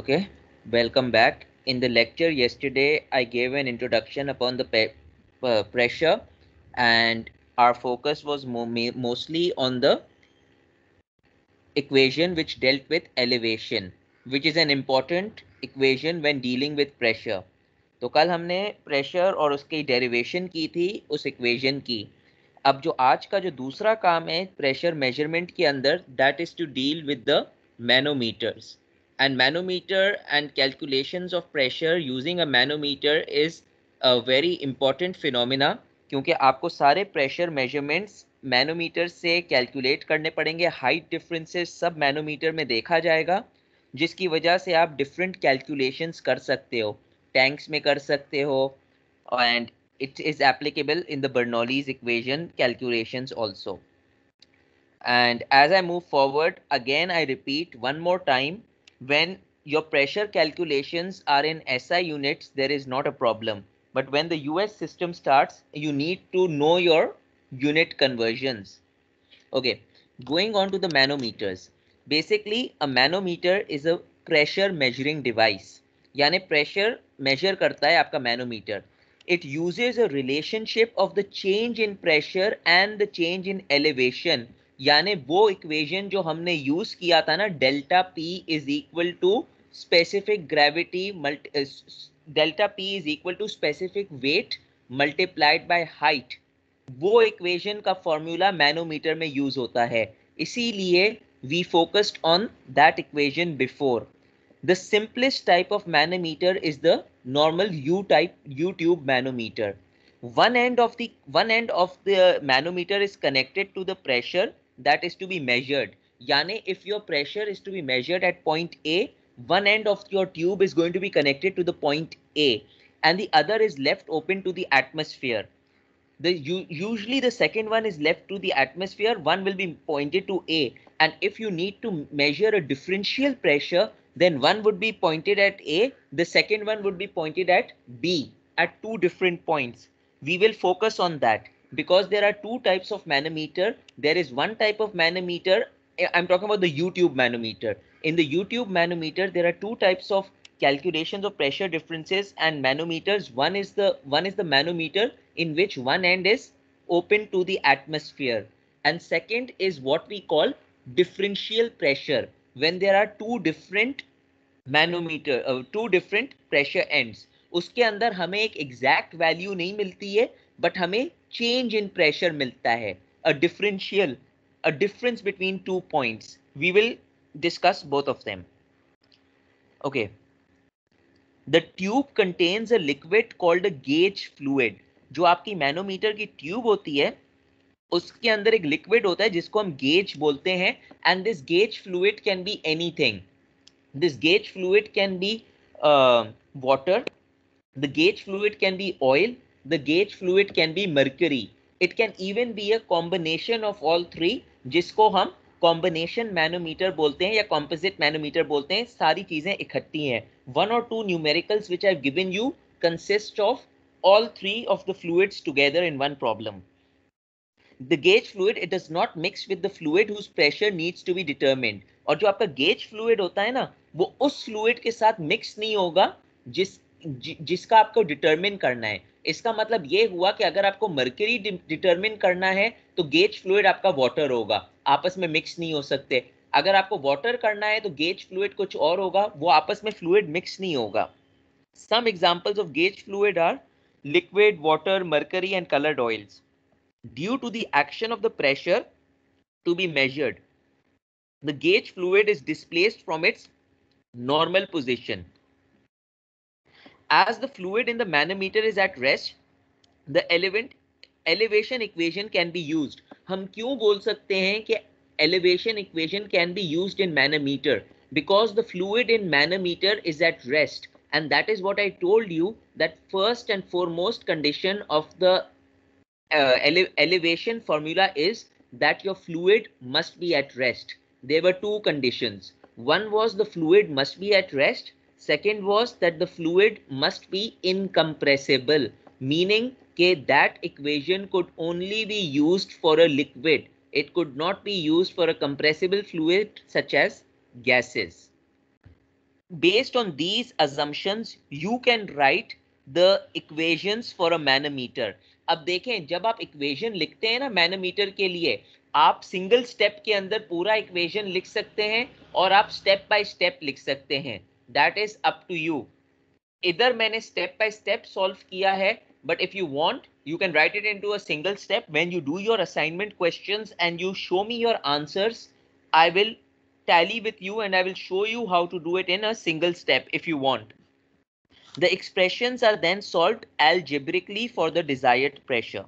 okay welcome back in the lecture yesterday i gave an introduction upon the uh, pressure and our focus was mo mostly on the equation which dealt with elevation which is an important equation when dealing with pressure to kal humne pressure aur uski derivation ki thi us equation ki अब जो आज का जो दूसरा काम है pressure measurement के अंदर that is to deal with the manometers and manometer and calculations of pressure using a manometer is a very important phenomena क्योंकि आपको सारे pressure measurements मैनोमीटर से कैलकुलेट करने पड़ेंगे हाइट डिफरेंसेस सब मैनोमीटर में देखा जाएगा जिसकी वजह से आप डिफरेंट कैलकुलेशंस कर सकते हो टैंक्स में कर सकते हो and it is applicable in the Bernoulli's equation calculations also. And as I move forward, again I repeat one more time when your pressure calculations are in SI units, there is not a problem. But when the US system starts, you need to know your unit conversions. Okay, going on to the manometers. Basically, a manometer is a pressure measuring device. यानी pressure measure करता है आपका manometer. It uses a relationship of the change in pressure and the change in elevation यानी वो equation जो हमने use किया था ना delta P is equal to specific gravity multi delta P is equal to specific weight multiplied by height वो equation का formula manometer में यूज होता है इसीलिए we focused on that equation before the simplest type of manometer is the normal U type U tube manometer one end of the one end of the manometer is connected to the pressure that is to be measured. Yane, if your pressure is to be measured at point A, one end of your tube is going to be connected to the point A and the other is left open to the atmosphere. The, usually the second one is left to the atmosphere, one will be pointed to A. And if you need to measure a differential pressure, then one would be pointed at A, the second one would be pointed at B at two different points. We will focus on that because there are two types of manometer. There is one type of manometer. Eh, I'm talking about the YouTube manometer. In the YouTube manometer, there are two types of calculations of pressure differences and manometers. One is the one is the manometer in which one end is open to the atmosphere. And second is what we call differential pressure when there are two different manometer, uh, two different pressure ends. उसके अंदर हमें एक exact value नहीं मिलती है but हमें change in pressure मिलता है a differential a difference between two points we will discuss both of them okay the tube contains a liquid called a gauge fluid जो आपकी मैनोमीटर की ट्यूब होती है उसके अंदर एक लिक्विड होता है जिसको हम गेज बोलते हैं and this gauge fluid can be एनी थिंग this gauge fluid can be water the gauge fluid can be oil the gauge fluid can be mercury. It can even be a combination of all three jisko hum combination manometer bolte hain ya composite manometer bolte hain sari cheeze ikhatti hain one or two numericals which i have given you consist of all three of the fluids together in one problem. The gauge fluid, it does not mix with the fluid whose pressure needs to be determined. aur jo aapka gauge fluid hota hai na wo us fluid ke sath mix nahi hoga jis जिसका आपको determine करना है इसका मतलब ये हुआ कि अगर आपको मर्करी डिटरमिन करना है तो गेज फ्लूड आपका वाटर होगा आपस में मिक्स नहीं हो सकते अगर आपको वाटर करना है तो गेज फ्लूड कुछ और होगा वो आपस में फ्लूड मिक्स नहीं होगा some examples of gauge fluid are liquid water mercury and coloured oils due to the action of the pressure to be measured the gauge fluid is displaced from its normal position as the fluid in the manometer is at rest, the element elevation equation can be used. हम क्यों बोल सकते हैं कि elevation equation can be used in manometer? Because the fluid in manometer is at rest. And that is what I told you that first and foremost condition of the uh, ele elevation formula is that your fluid must be at rest. There were two conditions. One was the fluid must be at rest Second was that the fluid must be incompressible, meaning that that equation could only be used for a liquid. It could not be used for a compressible fluid such as gases. Based on these assumptions, you can write the equations for a manometer. अब देखें जब आप equation लिखते हैं ना manometer के लिए आप सिंगल स्टेप के अंदर पूरा इक्वेशन लिख सकते हैं और आप स्टेप बाय स्टेप लिख सकते हैं that is up to you इधर मैंने step by step solve किया है but if you want you can write it into a single step when you do your assignment questions and you show me your answers I will tally with you and I will show you how to do it in a single step if you want. The expressions are then solved algebraically for the desired pressure.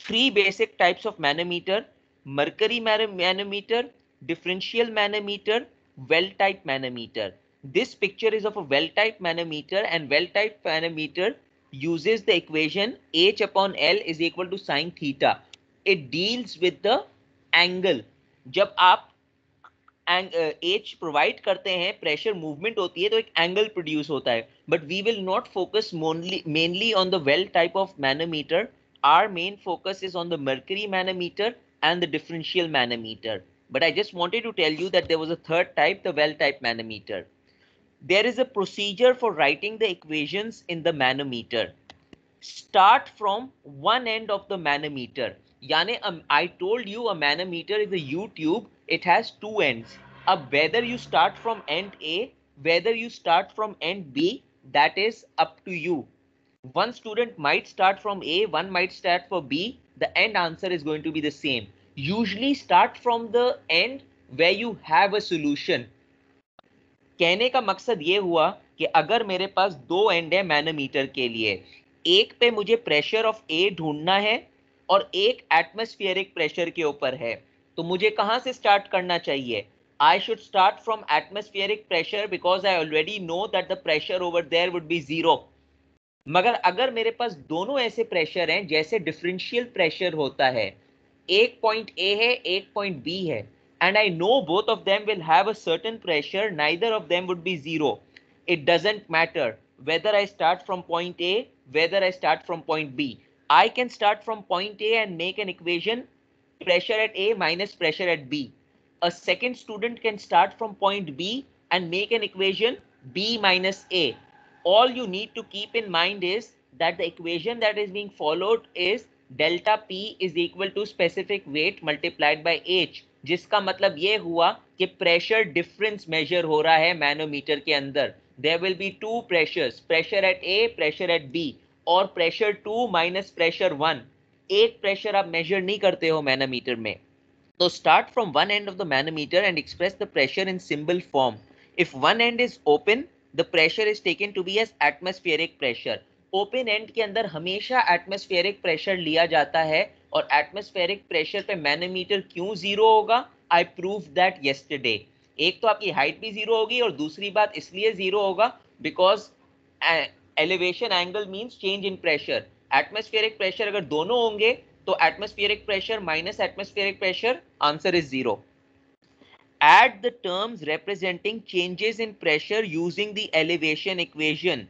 Three basic types of manometer, mercury manometer, differential manometer well type manometer. This picture is of a well type manometer and well type manometer uses the equation H upon L is equal to sine theta. It deals with the angle. Jab aap ang, uh, H provide karte hai, pressure movement hoti hai, ek angle produce hota hai. But we will not focus monly, mainly on the well type of manometer. Our main focus is on the mercury manometer and the differential manometer. But I just wanted to tell you that there was a third type, the well type manometer. There is a procedure for writing the equations in the manometer. Start from one end of the manometer. Yane, um, I told you a manometer is a U-tube. It has two ends. whether you start from end A, whether you start from end B, that is up to you. One student might start from A, one might start for B. The end answer is going to be the same usually start from the end where you have a solution कहने का मकसद ये हुआ कि अगर मेरे पास दो and है मैनोमीटर के लिए एक पे मुझे प्रेशर ऑफ ए ढूंढना है और एक एटमोस्फियरिक प्रेशर के ऊपर है तो मुझे कहाँ से स्टार्ट करना चाहिए I should start from atmospheric pressure because I already know that the pressure over there would be zero मगर अगर मेरे पास दोनों ऐसे प्रेशर हैं जैसे डिफरेंशियल प्रेशर होता है एक A ए है एक पॉइंट बी है and I know both of them will have a certain pressure, neither of them would be zero. It doesn't matter whether I start from point A, whether I start from point B. I can start from point A and make an equation pressure at A minus pressure at B. A second student can start from point B and make an equation B minus A. All you need to keep in mind is that the equation that is being followed is delta P is equal to specific weight multiplied by H जिसका मतलब ये हुआ कि pressure difference measure हो रहा है manometer के अंदर there will be two pressures pressure at A pressure at B और pressure two minus pressure one एक प्रेशर आप मेजर नहीं करते हो मैनोमीटर में तो start from one end of the manometer and express the pressure in symbol form if one end is open the pressure is taken to be as atmospheric pressure open end के अंदर हमेशा atmospheric pressure लिया जाता है और atmospheric pressure पे manometer क्यों zero होगा आई प्रूव दैट येस्टरडे एक तो आपकी हाइट भी जीरो होगी और दूसरी बात इसलिए जीरो होगा because elevation angle means change in pressure atmospheric pressure अगर दोनों होंगे तो atmospheric pressure minus atmospheric pressure answer is zero at the terms representing changes in pressure using the elevation equation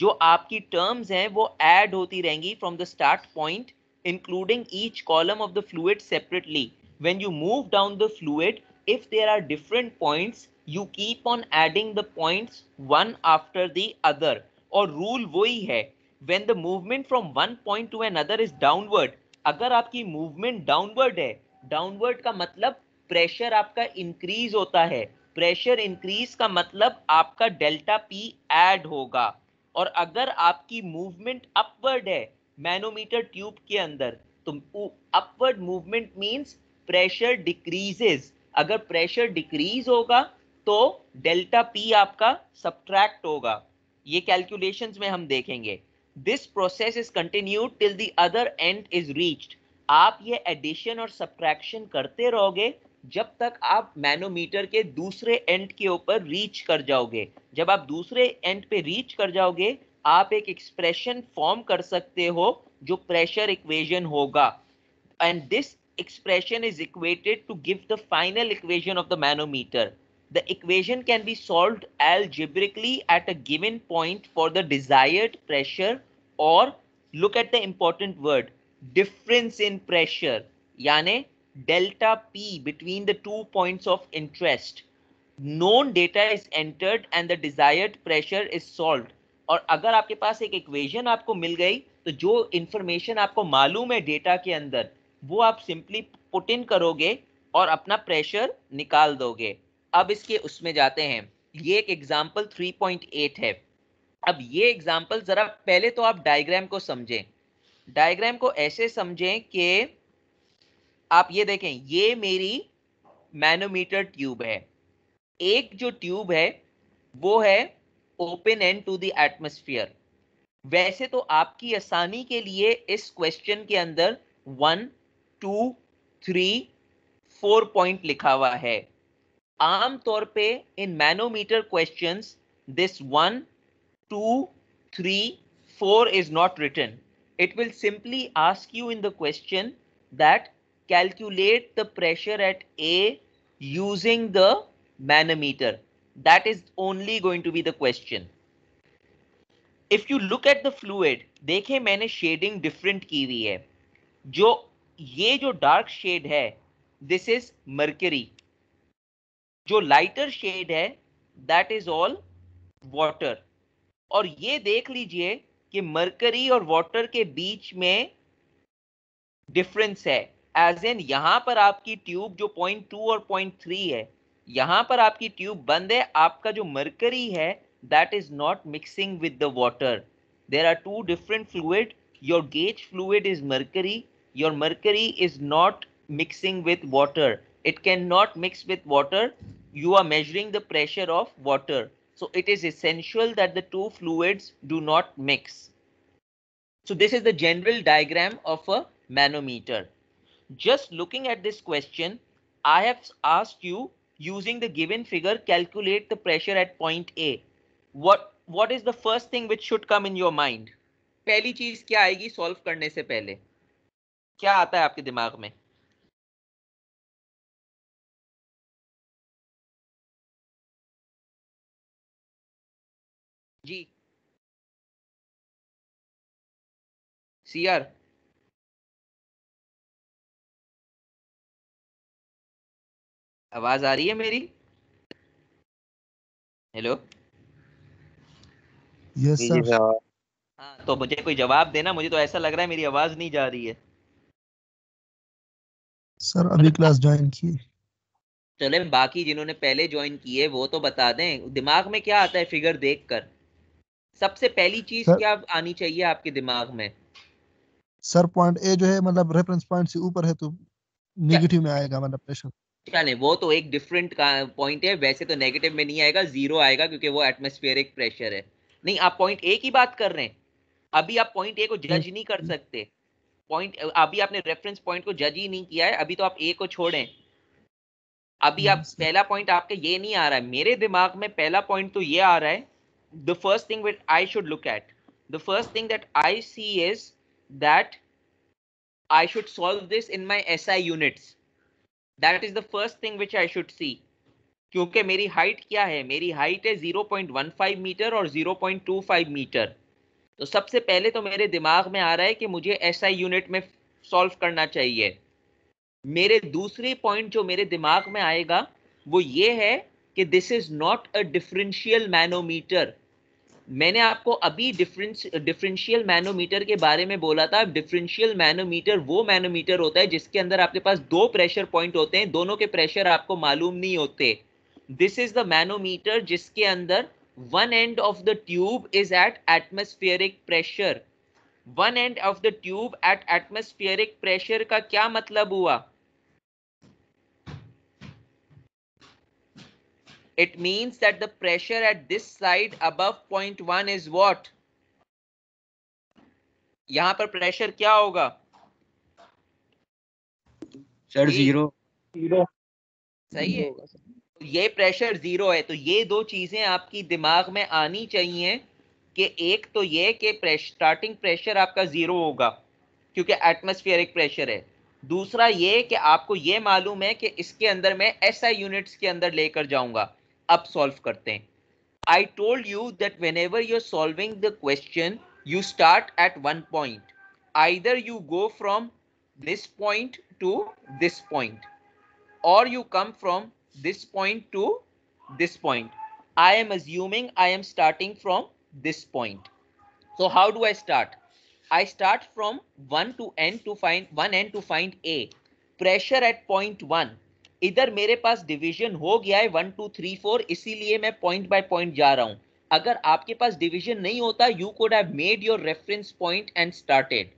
जो आपकी टर्म्स हैं वो ऐड होती रहेंगी from the start point including each column of the fluid separately when you move down the fluid if there are different points you keep on adding the points one after the other और rule वही है when the movement from one point to another is downward अगर आपकी movement downward है downward का मतलब pressure आपका increase होता है प्रेशर इंक्रीज का मतलब आपका डेल्टा पी एड होगा और अगर आपकी मूवमेंट अपवर्ड है मैनोमीटर ट्यूब के अंदर तो upward movement means pressure decreases अगर प्रेशर डिक्रीज होगा तो डेल्टा पी आपका सब्ट्रैक्ट होगा ये कैलकुलेशंस में हम देखेंगे this process is continued till the other end is reached आप ये एडिशन और सब्ट्रैक्शन करते रहोगे जब तक आप मैनोमीटर के दूसरे एंड के ऊपर रीच कर जाओगे जब आप दूसरे एंड पे रीच कर जाओगे आप एक एक्सप्रेशन फॉर्म कर सकते हो जो प्रेशर इक्वेशन होगा and this expression is equated to give the final equation of the manometer the equation can be solve algebraically at a given point for the desired pressure और look at the important word difference in pressure यानी delta P between the two points of interest, known data is entered and the desired pressure is solved. और अगर आपके पास एक equation आपको मिल गई तो जो इंफॉर्मेशन आपको मालूम है डेटा के अंदर वो आप सिंपली पुट इन करोगे और अपना प्रेशर निकाल दोगे अब इसके उसमें जाते हैं ये एक एग्जाम्पल 3.8 है अब ये एग्जाम्पल ज़रा पहले तो आप डायग्राम को समझें डायग्राम को ऐसे समझें कि आप ये देखें ये मेरी मैनोमीटर ट्यूब है एक जो ट्यूब है वो है open end to the atmosphere वैसे तो आपकी आसानी के लिए इस क्वेश्चन के अंदर one two three four point लिखा हुआ है आम तौर पे in manometer questions this one two three four is not written it will simply ask you in the question that calculate the pressure at A using the manometer. That is only going to be the question. If you look at the fluid, देखें मैंने shading different की हुई है जो ये जो dark shade है this is mercury. जो lighter shade है that is all water. और ये देख लीजिए कि mercury और water के बीच में difference है एज एन यहां पर आपकी ट्यूब जो पॉइंट टू और पॉइंट थ्री है यहां पर आपकी ट्यूब बंद है आपका जो मरकरी है that is not mixing with the water there are two different fluid your gauge fluid is mercury your mercury is not mixing with water it can not mix with water you are measuring the pressure of water so it is essential that the two fluids do not mix so this is the general diagram of a manometer just looking at this question, I have asked you using the given figure, calculate the pressure at point A. What what is the first thing which should come in your mind? पहली चीज क्या आएगी solve करने से पहले क्या आता है आपके दिमाग में जी सी आवाज आ रही है मेरी हेलो यस सर हाँ तो मुझे कोई जवाब देना मुझे तो ऐसा लग रहा है मेरी आवाज नहीं जा रही है सर अभी क्लास ज्वाइन की चले बाकी जिन्होंने पहले ज्वाइन किए वो तो बता दें दिमाग में क्या आता है फिगर देखकर सबसे पहली चीज सर, क्या आनी चाहिए आपके दिमाग में सर पॉइंट ए जो है मतलब रेफरेंस पॉइंट से ऊपर है तो नेगेटिव में आएगा मतलब प्रेशर अच्छा नहीं वो तो एक डिफरेंट पॉइंट है वैसे तो नेगेटिव में नहीं आएगा जीरो आएगा क्योंकि वो एटमोस्फेरिक प्रेशर है नहीं आप पॉइंट ए की बात कर रहे हैं अभी आप पॉइंट ए को जज नहीं कर सकते पॉइंट अभी आपने रेफरेंस पॉइंट को जज ही नहीं किया है अभी तो आप ए को छोड़ें अभी आप हम्म। पहला पॉइंट आपके ये नहीं आ रहा है मेरे दिमाग में पहला पॉइंट तो ये आ रहा है the first thing which I should look at the first thing that I see is that I should solve this in my S I units that is the first thing which I should see क्योंकि मेरी height क्या है मेरी height है 0.15 metre और 0.25 metre तो सबसे पहले तो मेरे दिमाग में आ रहा है कि मुझे ऐसा SI यूनिट में सॉल्व करना चाहिए मेरे दूसरे पॉइंट जो मेरे दिमाग में आएगा वो ये है कि this is not a differential manometer मैंने आपको अभी डिफरेंस डिफरेंशियल मैनोमीटर के बारे में बोला था डिफरेंशियल मैनोमीटर वो मैनोमीटर होता है जिसके अंदर आपके पास दो प्रेशर पॉइंट होते हैं दोनों के प्रेशर आपको मालूम नहीं होते दिस इज द मैनोमीटर जिसके अंदर one end of the tube is at atmospheric pressure one end of the tube at atmospheric pressure का क्या मतलब हुआ It means that the pressure at this side above point 1 is what? yahan पर pressure क्या होगा sir zero zero sahi hai तो ये pressure zero है तो ये दो चीजें आपकी दिमाग में आनी चाहिए कि एक तो ये कि स्टार्टिंग प्रेशर आपका जीरो होगा क्योंकि एटमोस्फियरिक प्रेशर है दूसरा ये कि आपको ये मालूम है कि इसके अंदर मैं एसआई यूनिट्स के अंदर लेकर जाऊंगा अब सॉल्व करते हैं I told you that when you're are solving the question you start at one point either you go from this point to this point और you come from this point to this point I am assuming I am starting from this point so how do I start I start from one to and to find one and to find a pressure at point one इधर मेरे पास division हो गया है one two three four इसीलिए मैं point by point जा रहा हूं अगर आपके पास डिवीजन नहीं होता you could have made your reference point and started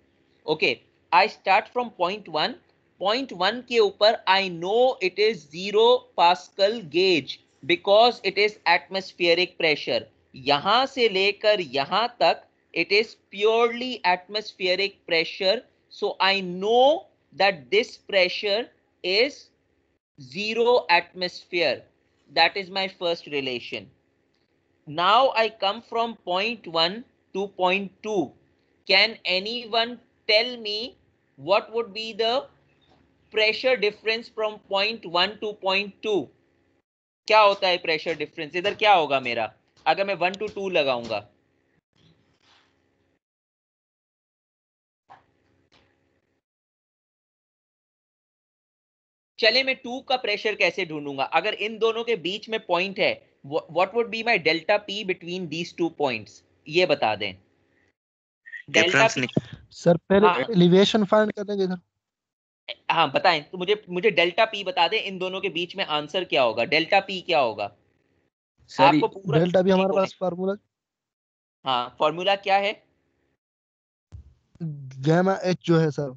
okay I start from point one point one के ऊपर I know it is zero pascal gauge because it is atmospheric pressure यहां से लेकर यहां तक it is purely atmospheric pressure so I know that this pressure is zero atmosphere. That is my first relation. Now I come from point 1 to point 2. Can anyone tell me what would be the pressure difference from point 1 to point 2? kya hota hai pressure difference idhar kya hoga mera agar main 1 to 2 lagaunga चले मैं to का pressure कैसे ढूंढूंगा अगर इन दोनों के बीच में point है what would be my delta P between these two points ये बता दें डेल्टा सर पहले एलिवेशन फाइंड कर देंगे इधर हाँ बताएं तो मुझे मुझे डेल्टा पी बता दें इन दोनों के बीच में आंसर क्या होगा डेल्टा पी क्या होगा आपको पूरा डेल्टा भी हमारे पास फार्मूला हाँ फार्मूला क्या है गामा एच जो है सर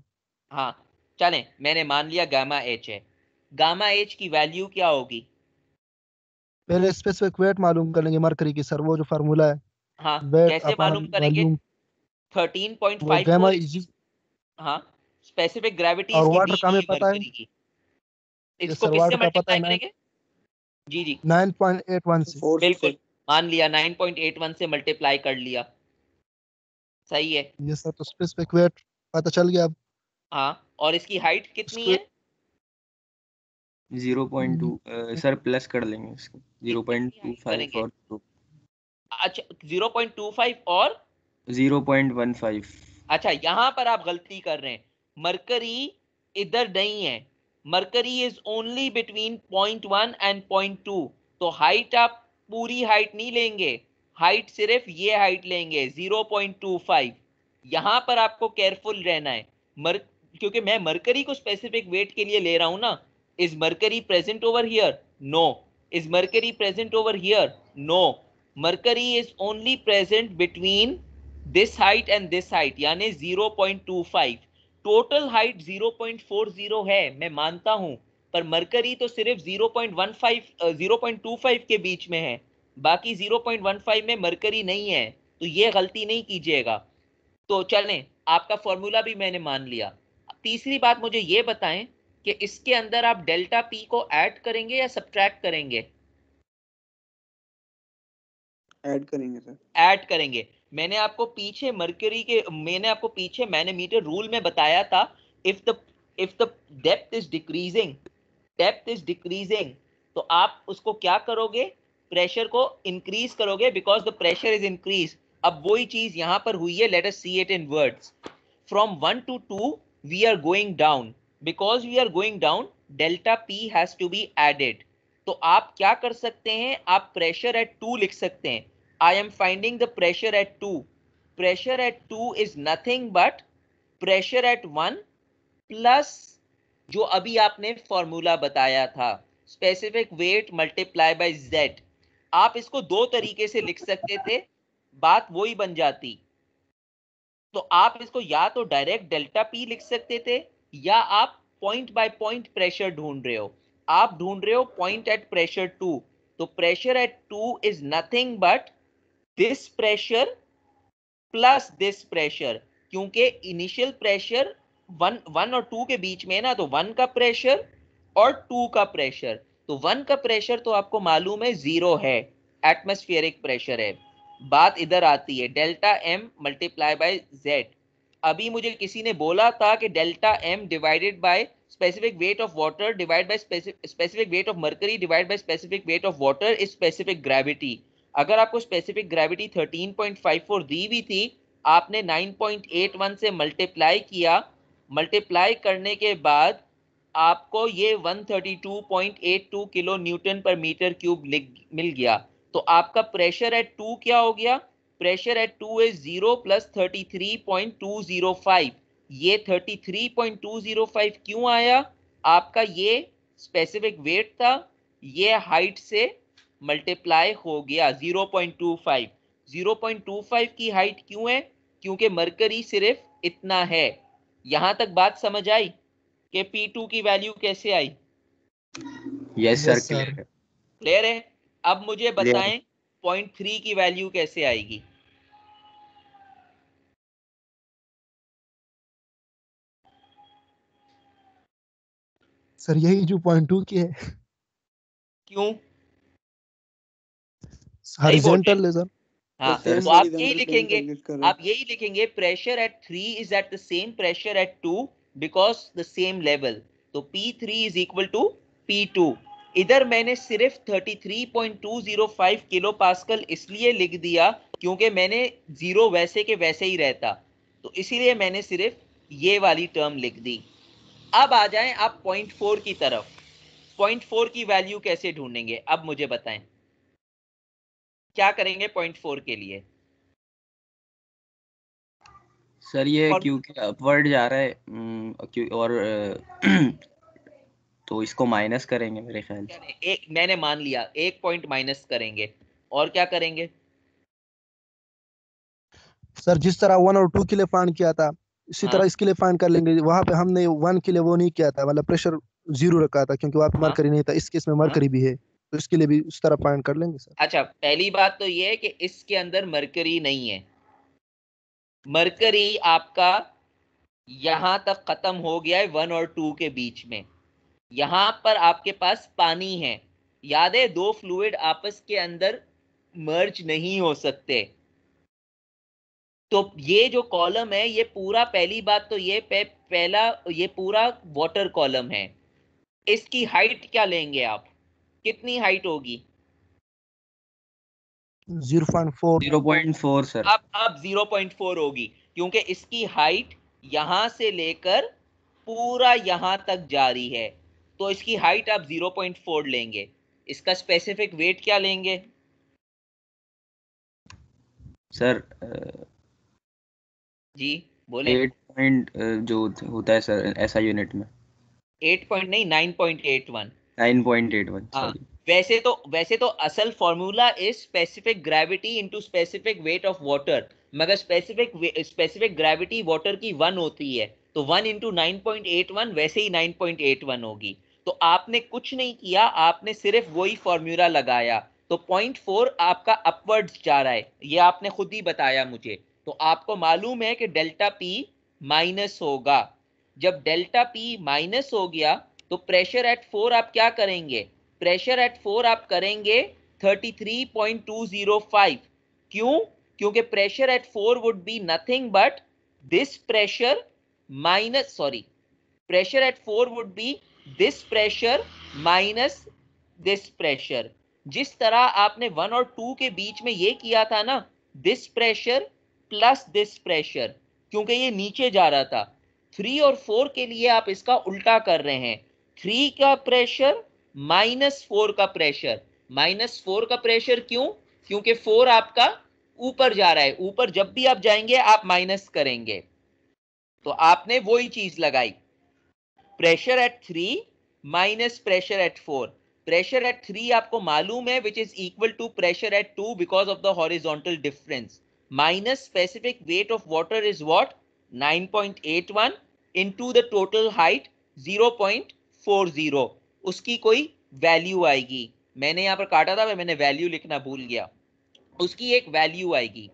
हाँ चलें मैंने मान लिया गामा एच है गामा एच की वैल्यू क्या होगी पहले स्पेसिफिक वेट हाँ, मालूम करेंगे मरकरी e हाँ, की सर वो जो फार्मूला है हाँ कैसे मालूम करेंगे 13.5 गामा इज हाँ स्पेसिफिक ग्रेविटी और वाटर का हमें पता है इसको किससे मल्टीप्लाई करेंगे जी जी 9.81 से बिल्कुल मान लिया 9.81 से मल्टीप्लाई कर लिया सही है ये सर तो स्पेसिफिक वेट पता चल गया अब हाँ और इसकी हाइट कितनी है zero point two hmm. Sir plus कर लेंगे इसको जीरो पॉइंट टू फाइव और टू अच्छा जीरो पॉइंट टू फाइव और जीरो पॉइंट वन फाइव अच्छा यहाँ पर आप गलती कर रहे हैं मरकरी इधर नहीं है mercury is only between point one and point two तो हाइट आप पूरी हाइट नहीं लेंगे हाइट सिर्फ ये हाइट लेंगे जीरो पॉइंट टू फाइव यहाँ पर आपको केयरफुल रहना है मर क्योंकि मैं मरकरी को स्पेसिफिक वेट के लिए ले रहा हूँ ना Is mercury present over here? No. Is mercury present over here? No. Mercury is only present between this height and this height yani 0.25 total height 0.40 hai main manta hu par mercury to sirf 0.15 uh, 0.25 ke beech mein hai baki 0.15 mein mercury nahi hai to ye galti nahi kijiyega to चलें aapka formula bhi maine maan liya तीसरी बात मुझे ये बताएं कि इसके अंदर आप डेल्टा पी को ऐड करेंगे या सब्ट्रैक्ट करेंगे ऐड करेंगे सर ऐड करेंगे मैंने आपको पीछे मर्करी के मैंने आपको पीछे मैनोमीटर रूल में बताया था if the if the depth is decreasing depth is decreasing तो आप उसको क्या करोगे प्रेशर को इंक्रीज करोगे because the pressure is increase अब वही चीज यहां पर हुई है let us see it in words from one to two we are going down because we are going down delta P has to be added तो आप क्या कर सकते हैं आप प्रेशर एट टू लिख सकते हैं I am finding the pressure at two pressure at two is nothing but pressure at one plus जो अभी आपने फॉर्मूला बताया था specific weight multiply by Z आप इसको दो तरीके से लिख सकते थे बात वो ही बन जाती तो आप इसको या तो डायरेक्ट डेल्टा पी लिख सकते थे या आप पॉइंट बाय पॉइंट प्रेशर ढूंढ रहे हो आप ढूंढ रहे हो पॉइंट एट प्रेशर टू तो pressure at two is nothing but this pressure plus this pressure क्योंकि इनिशियल प्रेशर वन वन और टू के बीच में ना तो वन का प्रेशर और टू का प्रेशर तो वन का प्रेशर तो आपको मालूम है जीरो है एटमोस्फियरिक प्रेशर है बात इधर आती है delta M multiply by Z अभी मुझे किसी ने बोला था कि delta M divided by specific weight of water divide by specific weight of mercury divide by specific weight of water is specific gravity अगर आपको स्पेसिफिक ग्रेविटी 13.54 दी हुई थी आपने 9.81 से मल्टीप्लाई किया मल्टीप्लाई करने के बाद आपको ये 132.82 किलो न्यूटन पर मीटर क्यूब मिल गया तो आपका प्रेशर एट टू क्या हो गया pressure at two is zero plus thirty three point two zero five ये thirty three point two zero five क्यों आया आपका ये स्पेसिफिक वेट था ये हाइट से मल्टीप्लाई हो गया zero point two five zero point two five की हाइट क्यों है क्योंकि मरकरी सिर्फ इतना है यहां तक बात समझ आई कि पी टू की वैल्यू कैसे आई यस सर क्लियर है अब मुझे बताएं पॉइंट थ्री की वैल्यू कैसे आएगी सर यही जो पॉइंट टू की है क्यों हॉरिजॉन्टल है सर हाँ तो आप यही लिखेंगे आप यही लिखेंगे pressure at three is at the same pressure at two because the same level तो P3 three is equal to P two इधर मैंने सिर्फ 33.205 किलो पास्कल इसलिए लिख दिया क्योंकि मैंने ज़ीरो वैसे के वैसे ही रहता तो इसीलिए मैंने सिर्फ ये वाली टर्म लिख दी अब आ जाएं आप पॉइंट फोर की तरफ पॉइंट फोर की वैल्यू कैसे ढूंढेंगे अब मुझे बताएं क्या करेंगे पॉइंट फोर के लिए सर ये क्योंकि अपवर्ड जा रहा है हम्म, और तो इसको माइनस करेंगे मेरे ख्याल से एक मैंने मान लिया एक पॉइंट माइनस करेंगे और क्या करेंगे सर जिस तरह वन और टू के लिए फाइन किया था इसी हाँ। तरह इसके लिए फाइन कर लेंगे वहां पे हमने वन के लिए वो नहीं किया था मतलब प्रेशर जीरो रखा था क्योंकि वहां पे हाँ। मरकरी नहीं था इस केस में मरकरी हाँ। भी है तो इसके लिए भी उस तरह फाइन कर लेंगे सर अच्छा पहली बात तो ये है कि इसके अंदर मरकरी नहीं है मरकरी आपका यहां तक खत्म हो गया है वन और टू के बीच में यहाँ पर आपके पास पानी है याद है दो फ्लूड आपस के अंदर मर्ज नहीं हो सकते तो ये जो कॉलम है ये पूरा पहली बात तो ये पे, पहला ये पूरा वाटर कॉलम है इसकी हाइट क्या लेंगे आप कितनी हाइट होगी 0.4 सर अब अब 0.4 होगी क्योंकि इसकी हाइट यहां से लेकर पूरा यहां तक जारी है तो इसकी हाइट आप 0.4 लेंगे इसका स्पेसिफिक वेट क्या लेंगे सर जी बोले एट पॉइंट जो होता है सर ऐसा यूनिट में एट पॉइंट नहीं nine point eight one nine point eight one वैसे तो वैसे तो असल formula is specific gravity into specific weight of water मगर स्पेसिफिक स्पेसिफिक ग्रेविटी वाटर की वन होती है तो one into nine point eight one वैसे ही नाइन पॉइंट एट वन होगी तो आपने कुछ नहीं किया आपने सिर्फ वही फॉर्मूला लगाया तो पॉइंट फोर आपका अपवर्ड्स जा रहा है ये आपने खुद ही बताया मुझे तो आपको मालूम है कि डेल्टा पी माइनस होगा जब डेल्टा पी माइनस हो गया तो प्रेशर एट फोर आप क्या करेंगे प्रेशर एट फोर आप करेंगे 33.205 क्यों क्योंकि pressure at four would be nothing but this pressure minus sorry pressure at four would be this pressure minus this pressure जिस तरह आपने वन और टू के बीच में ये किया था ना this pressure plus this pressure क्योंकि ये नीचे जा रहा था थ्री और फोर के लिए आप इसका उल्टा कर रहे हैं थ्री का प्रेशर माइनस फोर का प्रेशर माइनस फोर का प्रेशर क्यों क्योंकि फोर आपका ऊपर जा रहा है ऊपर जब भी आप जाएंगे आप माइनस करेंगे तो आपने वही चीज लगाई pressure at three minus pressure at four pressure at three आपको मालूम है which is equal to pressure at two because of the horizontal difference minus specific weight of water is what 9.81 into the total height 0.40 उसकी कोई value आएगी मैंने यहाँ पर काटा था मैंने वैल्यू लिखना भूल गया उसकी एक वैल्यू आएगी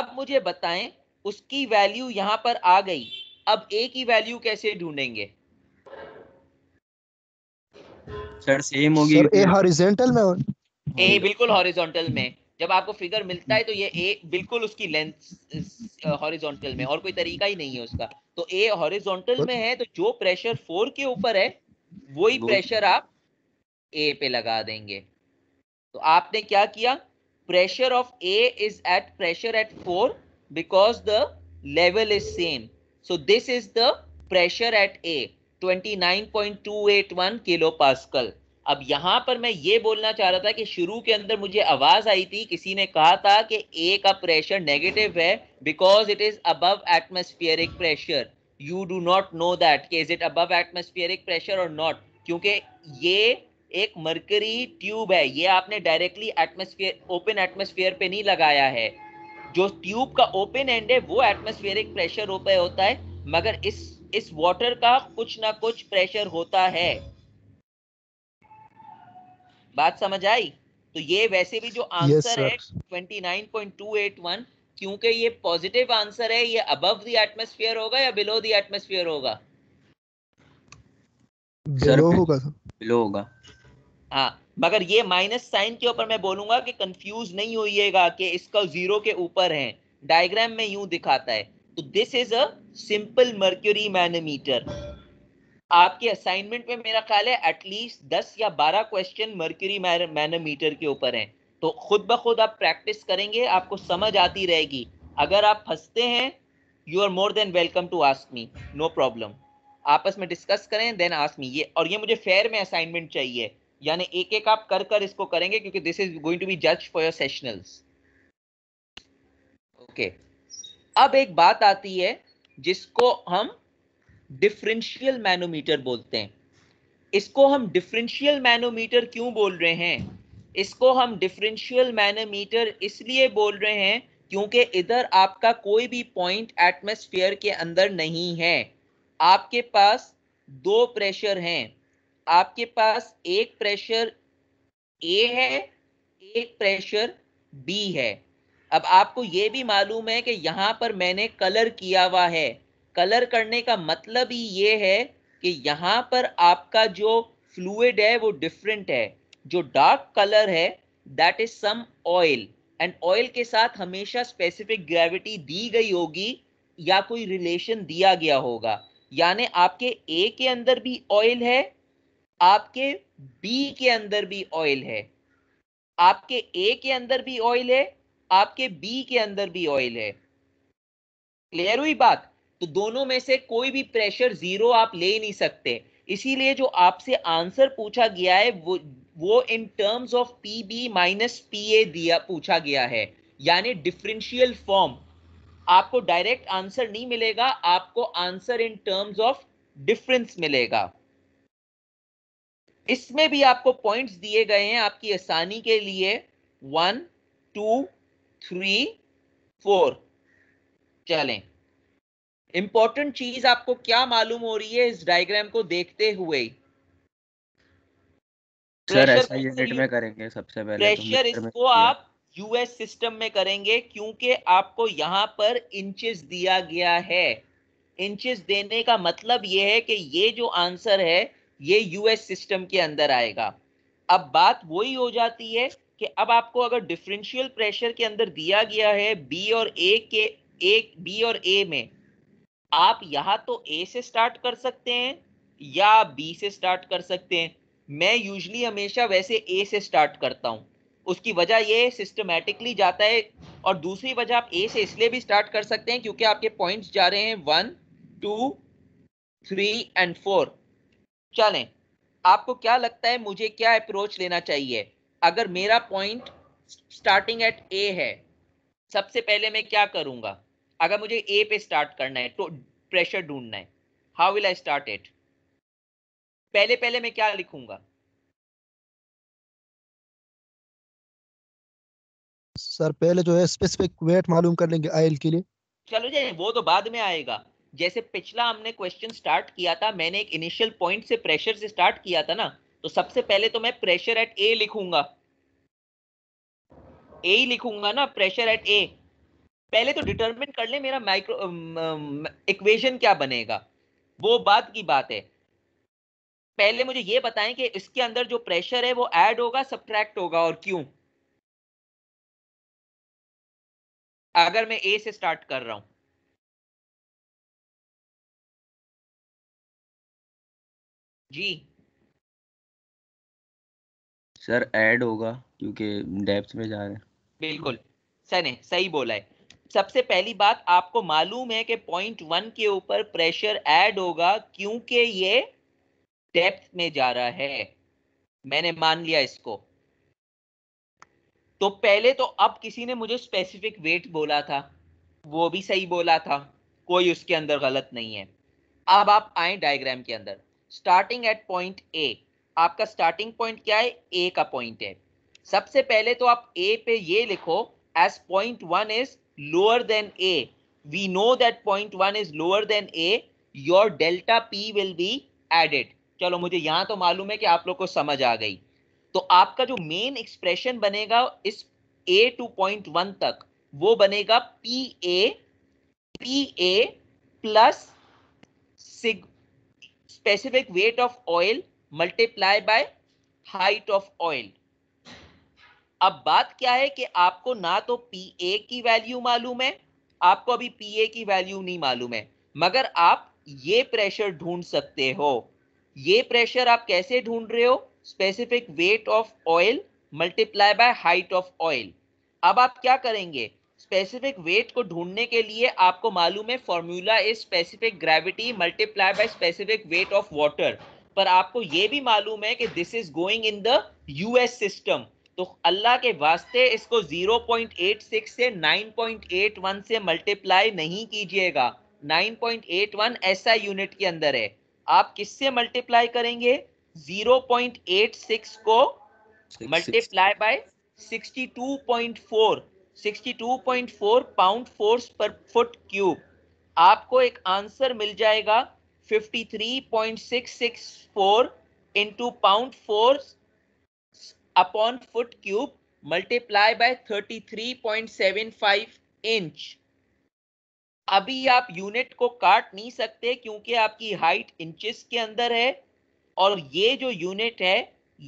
अब मुझे बताएं उसकी वैल्यू यहाँ पर आ गई अब ए की वैल्यू कैसे ढूंढेंगे सर सेम होगी ए हॉरिजॉन्टल में ए बिल्कुल हॉरिजॉन्टल में जब आपको फिगर मिलता है तो ये ए बिल्कुल उसकी लेंथ हॉरिजॉन्टल uh, में और कोई तरीका ही नहीं है उसका तो ए हॉरिजॉन्टल में है तो जो प्रेशर फोर के ऊपर है वही प्रेशर आप ए पे लगा देंगे तो आपने क्या किया pressure of A is at pressure at four because the level is same So this is the pressure at a 29.281 kilo अब यहां पर मैं ये बोलना चाह रहा था कि शुरू के अंदर मुझे आवाज आई थी किसी ने कहा था कि ए का प्रेशर नेगेटिव है because it is above atmospheric pressure you do not know that कि is it above atmospheric pressure और नॉट क्योंकि ये एक मरकरी ट्यूब है ये आपने डायरेक्टली एटमोस्फियर ओपन एटमोस्फियर पे नहीं लगाया है जो ट्यूब का ओपन एंड है वो एटमोस्फेरिक प्रेशर पे होता है मगर इस इस वाटर का कुछ ना कुछ प्रेशर होता है बात समझ आई तो ये वैसे भी जो आंसर yes, है 29.281 क्योंकि ये पॉजिटिव आंसर है ये अबव द एटमॉस्फेयर होगा या बिलो द एटमॉस्फेयर होगा बिलो होगा बिलो होगा हाँ मगर ये माइनस साइन के ऊपर मैं बोलूंगा कि कंफ्यूज नहीं होइएगा कि इसका जीरो के ऊपर है डायग्राम में यूं दिखाता है तो this is a simple mercury manometer आपके असाइनमेंट में मेरा ख्याल है एटलीस्ट दस या बारह क्वेश्चन मर्क्यूरी मैनोमीटर के ऊपर हैं तो खुद ब खुद आप प्रैक्टिस करेंगे आपको समझ आती रहेगी अगर आप फंसते हैं you are more than welcome to ask me no problem आपस में डिस्कस करें देन आस्क मी ये और ये मुझे फेयर में असाइनमेंट चाहिए यानी एक एक आप कर कर इसको करेंगे क्योंकि this is going to be जज फॉर योर सेशनल्स ओके अब एक बात आती है जिसको हम डिफरेंशियल मैनोमीटर बोलते हैं इसको हम डिफरेंशियल मैनोमीटर क्यों बोल रहे हैं इसको हम डिफरेंशियल मैनोमीटर इसलिए बोल रहे हैं क्योंकि इधर आपका कोई भी पॉइंट एटमोस्फेयर के अंदर नहीं है आपके पास दो प्रेशर हैं आपके पास एक प्रेशर ए है एक प्रेशर बी है अब आपको ये भी मालूम है कि यहाँ पर मैंने कलर किया हुआ है कलर करने का मतलब ही ये है कि यहाँ पर आपका जो फ्लूड है वो डिफरेंट है जो डार्क कलर है that is some oil and oil के साथ हमेशा स्पेसिफिक ग्रेविटी दी गई होगी या कोई रिलेशन दिया गया होगा यानी आपके ए के अंदर भी ऑयल है आपके बी के अंदर भी ऑयल है आपके ए के अंदर भी ऑयल है आपके बी के अंदर भी ऑयल है क्लियर हुई बात तो दोनों में से कोई भी प्रेशर जीरो आप ले नहीं सकते इसीलिए जो आपसे आंसर पूछा गया है वो वो in terms of P B minus P A दिया पूछा गया है यानी डिफरेंशियल फॉर्म आपको डायरेक्ट आंसर नहीं मिलेगा आपको answer in terms of difference मिलेगा इसमें भी आपको पॉइंट्स दिए गए हैं आपकी आसानी के लिए वन टू थ्री फोर चलें इंपॉर्टेंट चीज आपको क्या मालूम हो रही है इस डायग्राम को देखते हुए सर ऐसा यूनिट में करेंगे सबसे पहले प्रेशर तो इसको आप यूएस सिस्टम में करेंगे क्योंकि आपको यहां पर इंचेस दिया गया है इंचेस देने का मतलब यह है कि ये जो आंसर है ये यूएस सिस्टम के अंदर आएगा अब बात वही हो जाती है कि अब आपको अगर डिफरेंशियल प्रेशर के अंदर दिया गया है बी और ए के एक बी और ए में आप यहाँ तो ए से स्टार्ट कर सकते हैं या बी से स्टार्ट कर सकते हैं मैं यूजली हमेशा वैसे ए से स्टार्ट करता हूँ उसकी वजह ये सिस्टमेटिकली जाता है और दूसरी वजह आप ए से इसलिए भी स्टार्ट कर सकते हैं क्योंकि आपके पॉइंट्स जा रहे हैं one two three and four चलें आपको क्या लगता है मुझे क्या अप्रोच लेना चाहिए अगर मेरा पॉइंट स्टार्टिंग एट ए है सबसे पहले मैं क्या करूंगा अगर मुझे ए पे स्टार्ट करना है तो प्रेशर ढूंढना है how will I start it पहले पहले मैं क्या लिखूंगा सर पहले जो है स्पेसिफिक वेट मालूम कर लेंगे आयल के लिए चलो जी वो तो बाद में आएगा जैसे पिछला हमने क्वेश्चन स्टार्ट किया था मैंने एक इनिशियल पॉइंट से प्रेशर से स्टार्ट किया था ना तो सबसे पहले तो मैं प्रेशर एट ए लिखूंगा ए ही लिखूंगा ना प्रेशर एट ए पहले तो डिटरमिन कर ले मेरा माइक्रो इक्वेशन um, um, क्या बनेगा वो बात की बात है पहले मुझे ये बताएं कि इसके अंदर जो प्रेशर है वो ऐड होगा सब्ट्रैक्ट होगा और क्यों अगर मैं ए से स्टार्ट कर रहा हूं जी सर ऐड होगा क्योंकि डेप्थ में जा रहे हैं बिल्कुल सने सही बोला है सबसे पहली बात आपको मालूम है कि पॉइंट वन के ऊपर प्रेशर ऐड होगा क्योंकि ये डेप्थ में जा रहा है मैंने मान लिया इसको तो पहले तो अब किसी ने मुझे स्पेसिफिक वेट बोला था वो भी सही बोला था कोई उसके अंदर गलत नहीं है अब आप आए डायग्राम के अंदर स्टार्टिंग एट पॉइंट ए आपका स्टार्टिंग पॉइंट क्या है ए का पॉइंट है सबसे पहले तो आप ए पे ये लिखो as point one is lower than A we know that point one is lower than A your delta P will be added चलो मुझे यहां तो मालूम है कि आप लोग को समझ आ गई तो आपका जो मेन एक्सप्रेशन बनेगा इस ए टू पॉइंट वन तक वो बनेगा P A P A plus सिग specific weight of oil multiplied by height of oil. अब बात क्या है कि आपको ना तो पी ए की वैल्यू मालूम है आपको अभी पी ए की वैल्यू नहीं मालूम है मगर आप ये प्रेशर ढूंढ सकते हो ये प्रेशर आप कैसे ढूंढ रहे हो specific weight of oil multiply by height of oil अब आप क्या करेंगे स्पेसिफिक वेट को ढूंढने के लिए आपको मालूम है formula is specific gravity multiply by specific weight of water पर आपको ये भी मालूम है कि this is going in the US system तो अल्लाह के वास्ते इसको 0.86 से 9.81 से मल्टीप्लाई नहीं कीजिएगा 9.81 ऐसा यूनिट के अंदर है आप किससे मल्टीप्लाई करेंगे 0.86 को मल्टीप्लाई बाय 62.4 62.4 पाउंड फोर्स पर फुट क्यूब आपको एक आंसर मिल जाएगा 53.664 into pound force upon foot cube multiply by 33.75 inch अभी आप यूनिट को काट नहीं सकते क्योंकि आपकी हाइट इंचेस के अंदर है और ये जो यूनिट है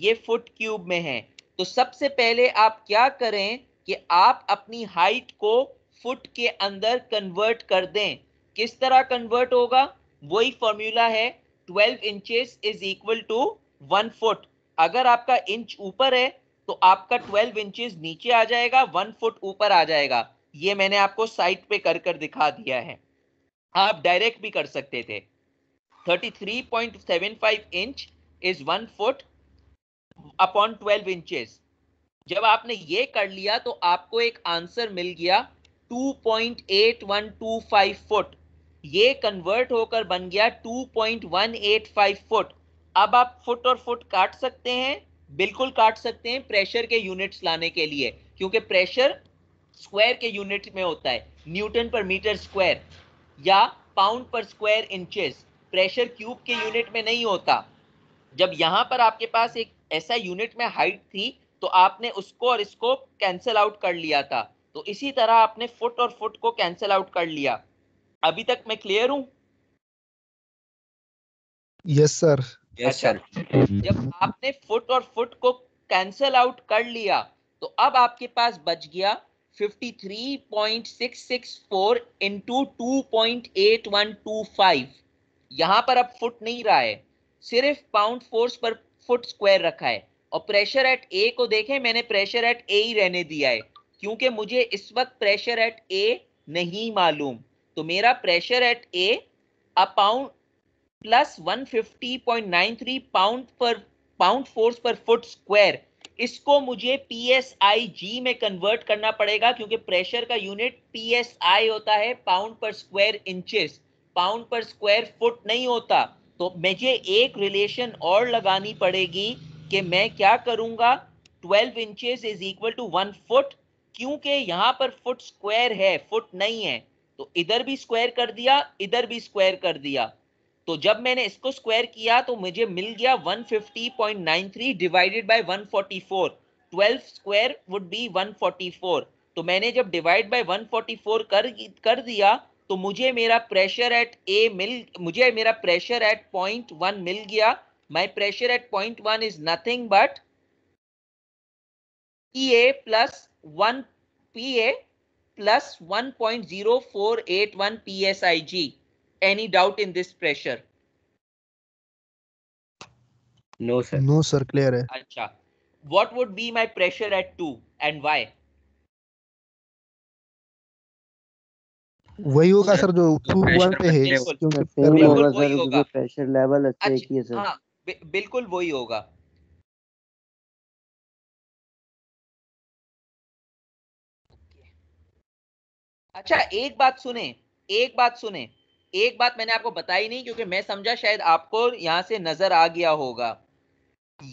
ये फुट क्यूब में है तो सबसे पहले आप क्या करें कि आप अपनी हाइट को फुट के अंदर कन्वर्ट कर दें किस तरह कन्वर्ट होगा वही फॉर्मूला है 12 inches is equal to one foot अगर आपका इंच ऊपर है तो आपका 12 इंचेस नीचे आ जाएगा वन फुट ऊपर आ जाएगा ये मैंने आपको साइट पे कर कर दिखा दिया है आप डायरेक्ट भी कर सकते थे 33.75 inch is one foot upon 12 inches जब आपने ये कर लिया तो आपको एक आंसर मिल गया 2.8125 फुट ये कन्वर्ट होकर बन गया 2.185 फुट अब आप फुट और फुट काट सकते हैं बिल्कुल काट सकते हैं प्रेशर के यूनिट्स लाने के लिए क्योंकि प्रेशर स्क्वायर के यूनिट में होता है न्यूटन पर मीटर स्क्वायर या पाउंड पर स्क्वायर इंचेस प्रेशर क्यूब के यूनिट में नहीं होता जब यहां पर आपके पास एक ऐसा यूनिट में हाइट थी तो आपने उसको और इसको कैंसिल आउट कर लिया था तो इसी तरह आपने फुट और फुट को कैंसिल आउट कर लिया अभी तक मैं क्लियर हूं यस सर यस सर जब आपने फुट और फुट को कैंसिल आउट कर लिया तो अब आपके पास बच गया 53.664 इनटू 2.8125 यहां पर अब फुट नहीं रहा है सिर्फ पाउंड फोर्स पर फुट स्क्वायर रखा है और प्रेशर एट ए को देखें मैंने प्रेशर एट ए ही रहने दिया है क्योंकि मुझे इस वक्त प्रेशर एट ए नहीं मालूम तो मेरा प्रेशर एट ए अपाउंड प्लस 150.93 पाउंड पर पाउंड फोर्स पर फुट स्क्वायर इसको मुझे पी में कन्वर्ट करना पड़ेगा क्योंकि प्रेशर का यूनिट पी होता है पाउंड पर स्क्वायर इंचेस पाउंड पर स्क्वायर फुट नहीं होता तो मुझे एक रिलेशन और लगानी पड़ेगी कि मैं क्या करूंगा 12 inches is equal to one foot क्योंकि यहां पर फुट स्क्वायर है फुट नहीं है तो इधर भी स्क्वायर कर दिया इधर भी स्क्वायर कर दिया तो जब मैंने इसको स्क्वायर किया तो मुझे मिल गया 150.93 divided by 144 12 square would be 144 तो मैंने जब डिवाइड बाय 144 कर कर दिया तो मुझे मेरा प्रेशर एट ए मिल मुझे मेरा प्रेशर एट पॉइंट वन मिल गया my pressure at point 1 is nothing but PA plus 1 PA plus 1.0481 PSIG. Any doubt in this pressure? No, sir. No, sir. Clear. Acha. What would be my pressure at 2 and why? वही होगा sir जो to one पे है क्योंकि pressure level अच्छा एक है sir बिल्कुल वही होगा अच्छा एक बात सुने एक बात सुने एक बात मैंने आपको बताई नहीं क्योंकि मैं समझा शायद आपको यहां से नजर आ गया होगा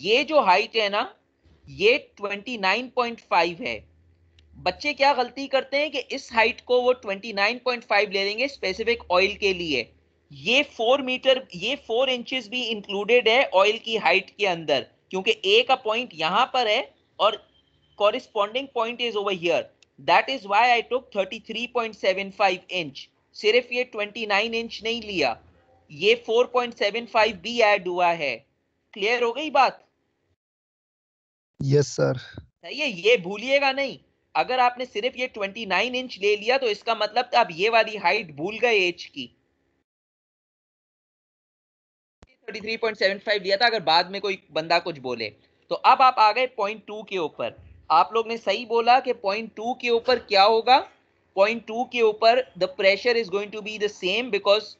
ये जो हाइट है ना ये 29.5 है बच्चे क्या गलती करते हैं कि इस हाइट को वो 29.5 ले लेंगे स्पेसिफिक ऑयल के लिए ये फोर मीटर ये फोर इंचेस भी इंक्लूडेड है ऑयल की हाइट के अंदर क्योंकि ए का पॉइंट यहां पर है और corresponding point is over here that is why I took 33.75 inch सिर्फ ये 29 इंच नहीं लिया ये 4.75 भी ऐड हुआ है क्लियर हो गई बात यस सर सही है ये भूलिएगा नहीं अगर आपने सिर्फ ये 29 इंच ले लिया तो इसका मतलब आप ये वाली हाइट भूल गए एच की 33.75 लिया था अगर बाद में कोई बंदा कुछ बोले तो अब आप आ गए पॉइंट टू के ऊपर आप लोग ने सही बोला कि पॉइंट टू के ऊपर क्या होगा पॉइंट टू के ऊपर the pressure is going to be the same because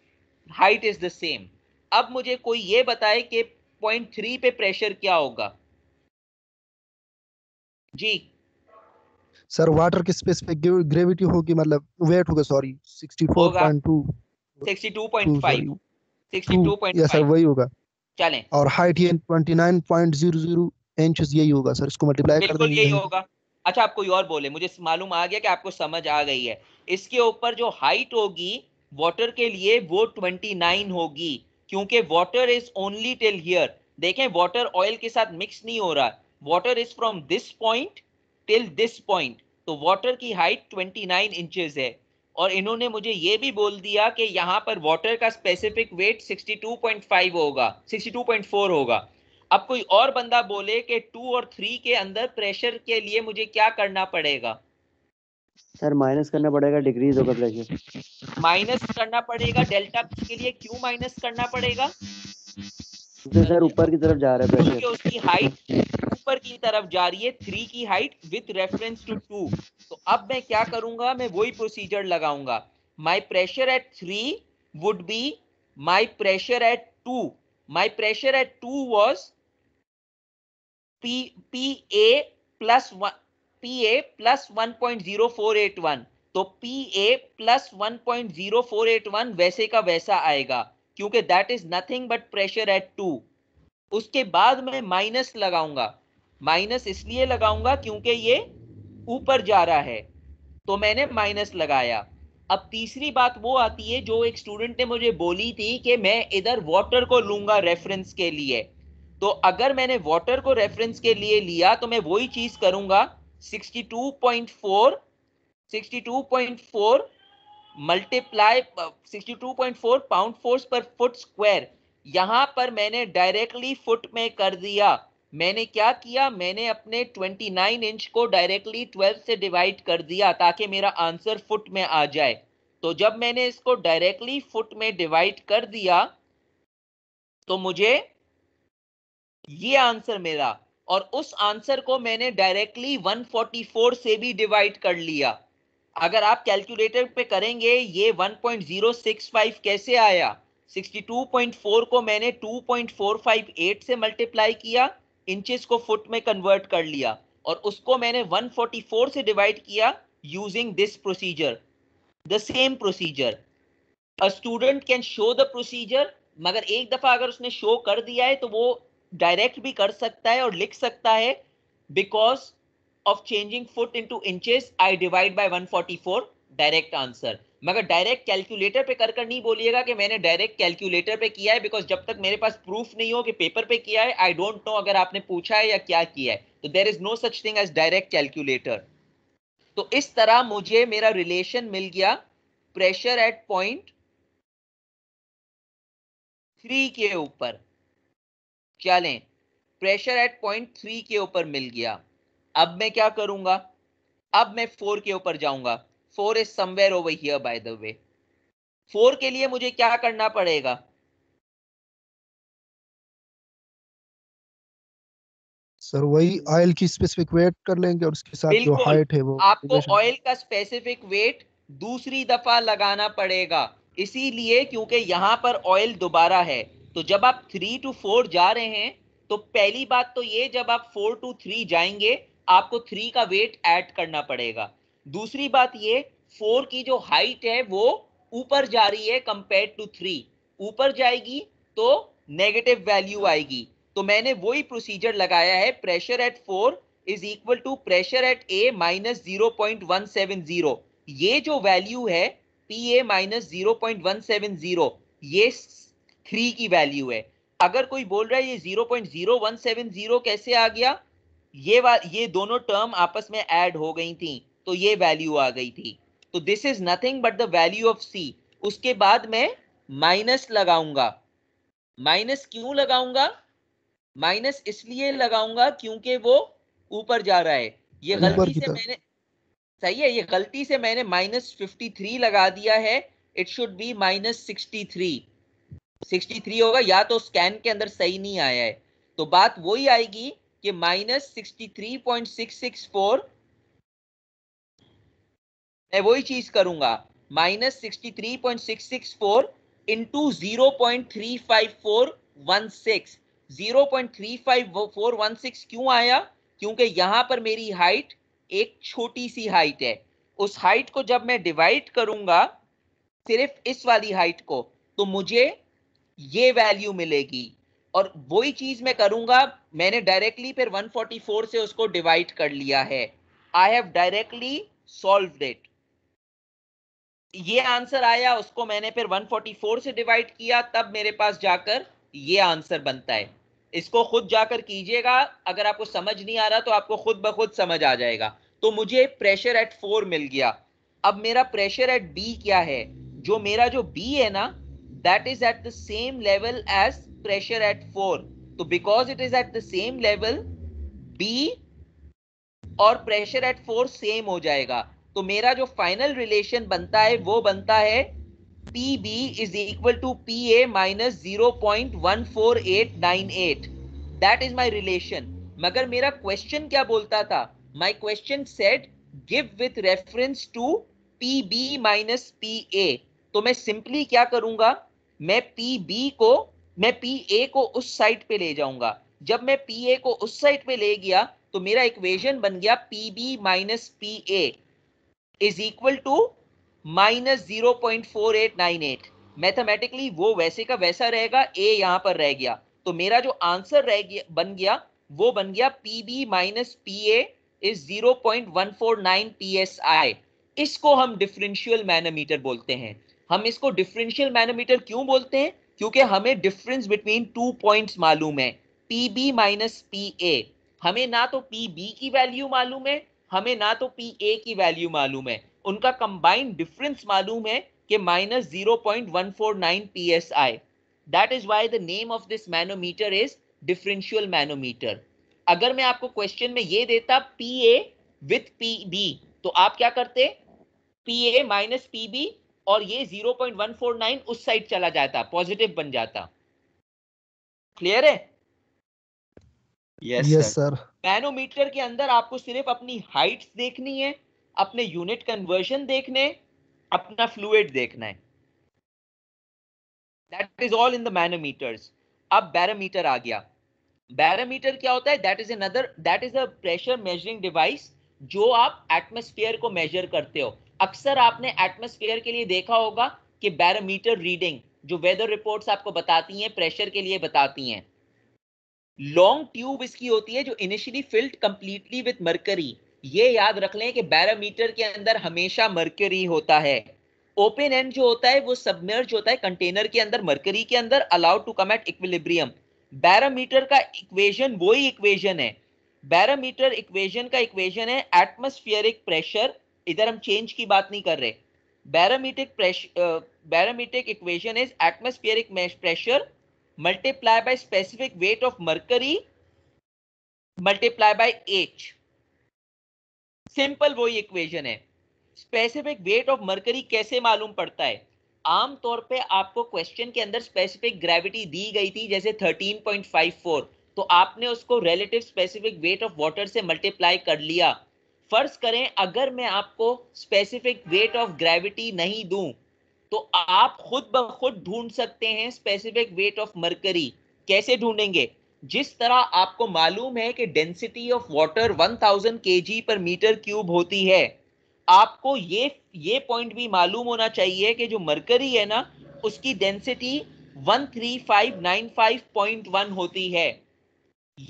height is the same अब मुझे कोई ये बताए कि पॉइंट थ्री पे प्रेशर क्या होगा जी सर वाटर किस पे ग्रेविटी होगी मतलब वेट होगा सॉरी 64.2 62.5 62.5 यस सर वही होगा चलें और हाइट ये 29.00 इंचेस यही होगा सर इसको मल्टीप्लाई कर देंगे यही होगा अच्छा आप कोई और बोले मुझे मालूम आ गया कि आपको समझ आ गई है इसके ऊपर जो हाइट होगी वाटर के लिए वो 29 होगी क्योंकि water is only till here देखें वाटर ऑयल के साथ मिक्स नहीं हो रहा water is from this point till this point तो वाटर की हाइट 29 इंचेस है और इन्होंने मुझे ये भी बोल दिया कि यहाँ पर वाटर का स्पेसिफिक वेट 62.5 होगा 62.4 होगा अब कोई और बंदा बोले कि टू और थ्री के अंदर प्रेशर के लिए मुझे क्या करना पड़ेगा सर माइनस करना पड़ेगा डिग्रीज होगा प्रेशर माइनस करना पड़ेगा डेल्टा के लिए क्यों माइनस करना पड़ेगा सर ऊपर की तरफ जा रहा है प्रेशर उसकी हाइट ऊपर की तरफ जा रही है थ्री की height with reference to two तो अब मैं क्या करूंगा मैं वही प्रोसीजर लगाऊंगा my pressure at three would be my pressure at two my pressure at two was P P A plus one P A plus one point zero four eight one तो P A plus one point zero four eight one वैसे का वैसा आएगा क्योंकि that is nothing but pressure at two उसके बाद मैं minus लगाऊंगा माइनस इसलिए लगाऊंगा क्योंकि ये ऊपर जा रहा है तो मैंने माइनस लगाया अब तीसरी बात वो आती है जो एक स्टूडेंट ने मुझे बोली थी कि मैं इधर वाटर को लूंगा रेफरेंस के लिए तो अगर मैंने वाटर को रेफरेंस के लिए लिया तो मैं वही चीज करूंगा 62.4 62.4 मल्टीप्लाई 62.4 पाउंड फोर्स पर फुट स्क्वायर यहां पर मैंने डायरेक्टली फुट में कर दिया मैंने क्या किया मैंने अपने 29 इंच को डायरेक्टली 12 से डिवाइड कर दिया ताकि मेरा आंसर फुट में आ जाए तो जब मैंने इसको डायरेक्टली फुट में डिवाइड कर दिया तो मुझे ये आंसर मिला और उस आंसर को मैंने डायरेक्टली 144 से भी डिवाइड कर लिया अगर आप कैलकुलेटर पे करेंगे ये 1.065 कैसे आया 62.4 को मैंने 2.458 से मल्टीप्लाई किया इंचेस को फुट में कन्वर्ट कर लिया और उसको मैंने 144 से डिवाइड किया using this procedure the same procedure a student can show the procedure मगर एक दफ़ा अगर उसने शो कर दिया है तो वो डायरेक्ट भी कर सकता है और लिख सकता है because of changing foot into inches I divide by 144 direct answer मगर डायरेक्ट कैलकुलेटर पे कर कर नहीं बोलिएगा कि मैंने डायरेक्ट कैलकुलेटर पे किया है बिकॉज जब तक मेरे पास प्रूफ नहीं हो कि पेपर पे किया है आई डोंट नो अगर आपने पूछा है या क्या किया है तो there is no such thing as direct calculator तो इस तरह मुझे मेरा रिलेशन मिल गया प्रेशर एट पॉइंट थ्री के ऊपर क्या लें प्रेशर एट पॉइंट थ्री के ऊपर मिल गया अब मैं क्या करूंगा अब मैं फोर के ऊपर जाऊंगा four is somewhere over here by the way four के लिए मुझे क्या करना पड़ेगा सर वही ऑयल की स्पेसिफिक वेट कर लेंगे और उसके साथ जो हाइट है वो आपको ऑयल का स्पेसिफिक वेट दूसरी दफा लगाना पड़ेगा इसीलिए क्योंकि यहां पर ऑयल दोबारा है तो जब आप थ्री टू फोर जा रहे हैं तो पहली बात तो ये जब आप फोर टू थ्री जाएंगे आपको थ्री का वेट ऐड करना पड़ेगा दूसरी बात ये फोर की जो हाइट है वो ऊपर जा रही है कंपेयर टू थ्री ऊपर जाएगी तो नेगेटिव वैल्यू आएगी तो मैंने वही प्रोसीजर लगाया है pressure at four is equal to pressure at A minus zero point one seven zero ये जो वैल्यू है P A minus zero point one seven zero ये थ्री की वैल्यू है अगर कोई बोल रहा है ये zero point zero one seven zero कैसे आ गया ये ये दोनों टर्म आपस में ऐड हो गई थी तो ये वैल्यू आ गई थी तो this is nothing but the value of C उसके बाद में माइनस लगाऊंगा माइनस क्यों लगाऊंगा माइनस इसलिए लगाऊंगा क्योंकि वो ऊपर जा रहा है ये गलती से मैंने सही है ये गलती से मैंने माइनस फिफ्टी थ्री लगा दिया है it should be minus sixty three sixty three होगा या तो स्कैन के अंदर सही नहीं आया है तो बात वही आएगी कि minus sixty three point six six four मैं वही चीज करूंगा minus sixty three point six six four into zero point three five four one six zero point three five four one six क्यों आया क्योंकि यहां पर मेरी हाइट एक छोटी सी हाइट है उस हाइट को जब मैं डिवाइड करूंगा सिर्फ इस वाली हाइट को तो मुझे ये वैल्यू मिलेगी और वही चीज मैं करूंगा मैंने डायरेक्टली फिर 144 से उसको डिवाइड कर लिया है I have directly solve it ये आंसर आया उसको मैंने फिर 144 से डिवाइड किया तब मेरे पास जाकर ये आंसर बनता है इसको खुद जाकर कीजिएगा अगर आपको समझ नहीं आ रहा तो आपको खुद ब खुद समझ आ जाएगा तो मुझे प्रेशर एट फोर मिल गया अब मेरा प्रेशर एट बी क्या है जो मेरा जो बी है ना that is at the same level as pressure at 4 so तो because it is at the same level b और प्रेशर एट फोर सेम हो जाएगा तो मेरा जो फाइनल रिलेशन बनता है वो बनता है P B is equal to P A minus zero point one four eight nine eight that is my relation मगर मेरा क्वेश्चन क्या बोलता था my question set give with reference to P B minus P A तो मैं simply क्या करूंगा मैं पी बी को मैं पी ए को उस साइड पे ले जाऊंगा जब मैं पी ए को उस साइड पे ले गया तो मेरा इक्वेशन बन गया P B minus P A is equal to minus zero point four eight nine eight mathematically वो वैसे का वैसा रहेगा ए यहां पर रह गया तो मेरा जो आंसर रह गया बन गया वो बन गया P B minus P A is zero point one four nine P S I इसको हम डिफरेंशियल मैनोमीटर बोलते हैं हम इसको डिफरेंशियल मैनोमीटर क्यों बोलते हैं क्योंकि हमें डिफरेंस बिटवीन टू पॉइंट्स मालूम है P B minus P A हमें ना तो पी बी की वैल्यू मालूम है हमें ना तो पी ए की वैल्यू मालूम है उनका कंबाइंड डिफरेंस मालूम है कि minus zero point one four nine P S I that is why the name of this manometer is differential manometer अगर मैं आपको क्वेश्चन में ये देता P A with P B तो आप क्या करते P A minus P B और ये 0.149 उस साइड चला जाता पॉजिटिव बन जाता क्लियर है यस सर मैनोमीटर के अंदर आपको सिर्फ अपनी हाइट्स देखनी है अपने यूनिट कन्वर्जन देखने अपना फ्लूड देखना है that is all in the manometers अब बैरोमीटर आ गया बैरोमीटर क्या होता है that is another that is a pressure measuring device जो आप एटमोस्फियर को मेजर करते हो अक्सर आपने एटमोस्फेयर के लिए देखा होगा कि बैरोमीटर रीडिंग जो वेदर रिपोर्ट्स आपको बताती हैं प्रेशर के लिए बताती हैं लॉन्ग ट्यूब इसकी होती है जो initially filled completely with mercury ये याद रख लें कि बैरोमीटर के अंदर हमेशा मरकरी होता है ओपन एंड जो होता है वो सबमर्ज होता है कंटेनर के अंदर मरकरी के अंदर allowed to come at equilibrium barometer का इक्वेशन वही इक्वेशन है बैरोमीटर इक्वेशन का इक्वेशन है एटमोस्फियरिक प्रेशर इधर हम चेंज की बात नहीं कर रहे barometric pressure barometric equation is atmospheric pressure multiply by specific weight of mercury multiply by H simple वही इक्वेशन है स्पेसिफिक वेट ऑफ मर्करी कैसे मालूम पड़ता है आमतौर पे आपको क्वेश्चन के अंदर स्पेसिफिक ग्रेविटी दी गई थी जैसे 13.54 तो आपने उसको relative specific weight of water से मल्टीप्लाई कर लिया फर्ज करें अगर मैं आपको स्पेसिफिक वेट ऑफ ग्रेविटी नहीं दूं तो आप खुद ब खुद ढूंढ सकते हैं स्पेसिफिक वेट ऑफ मरकरी कैसे ढूंढेंगे जिस तरह आपको मालूम है कि डेंसिटी ऑफ वाटर 1000 थाउजेंड के पर मीटर क्यूब होती है आपको ये ये पॉइंट भी मालूम होना चाहिए कि जो मरकरी है ना उसकी डेंसिटी 13595.1 होती है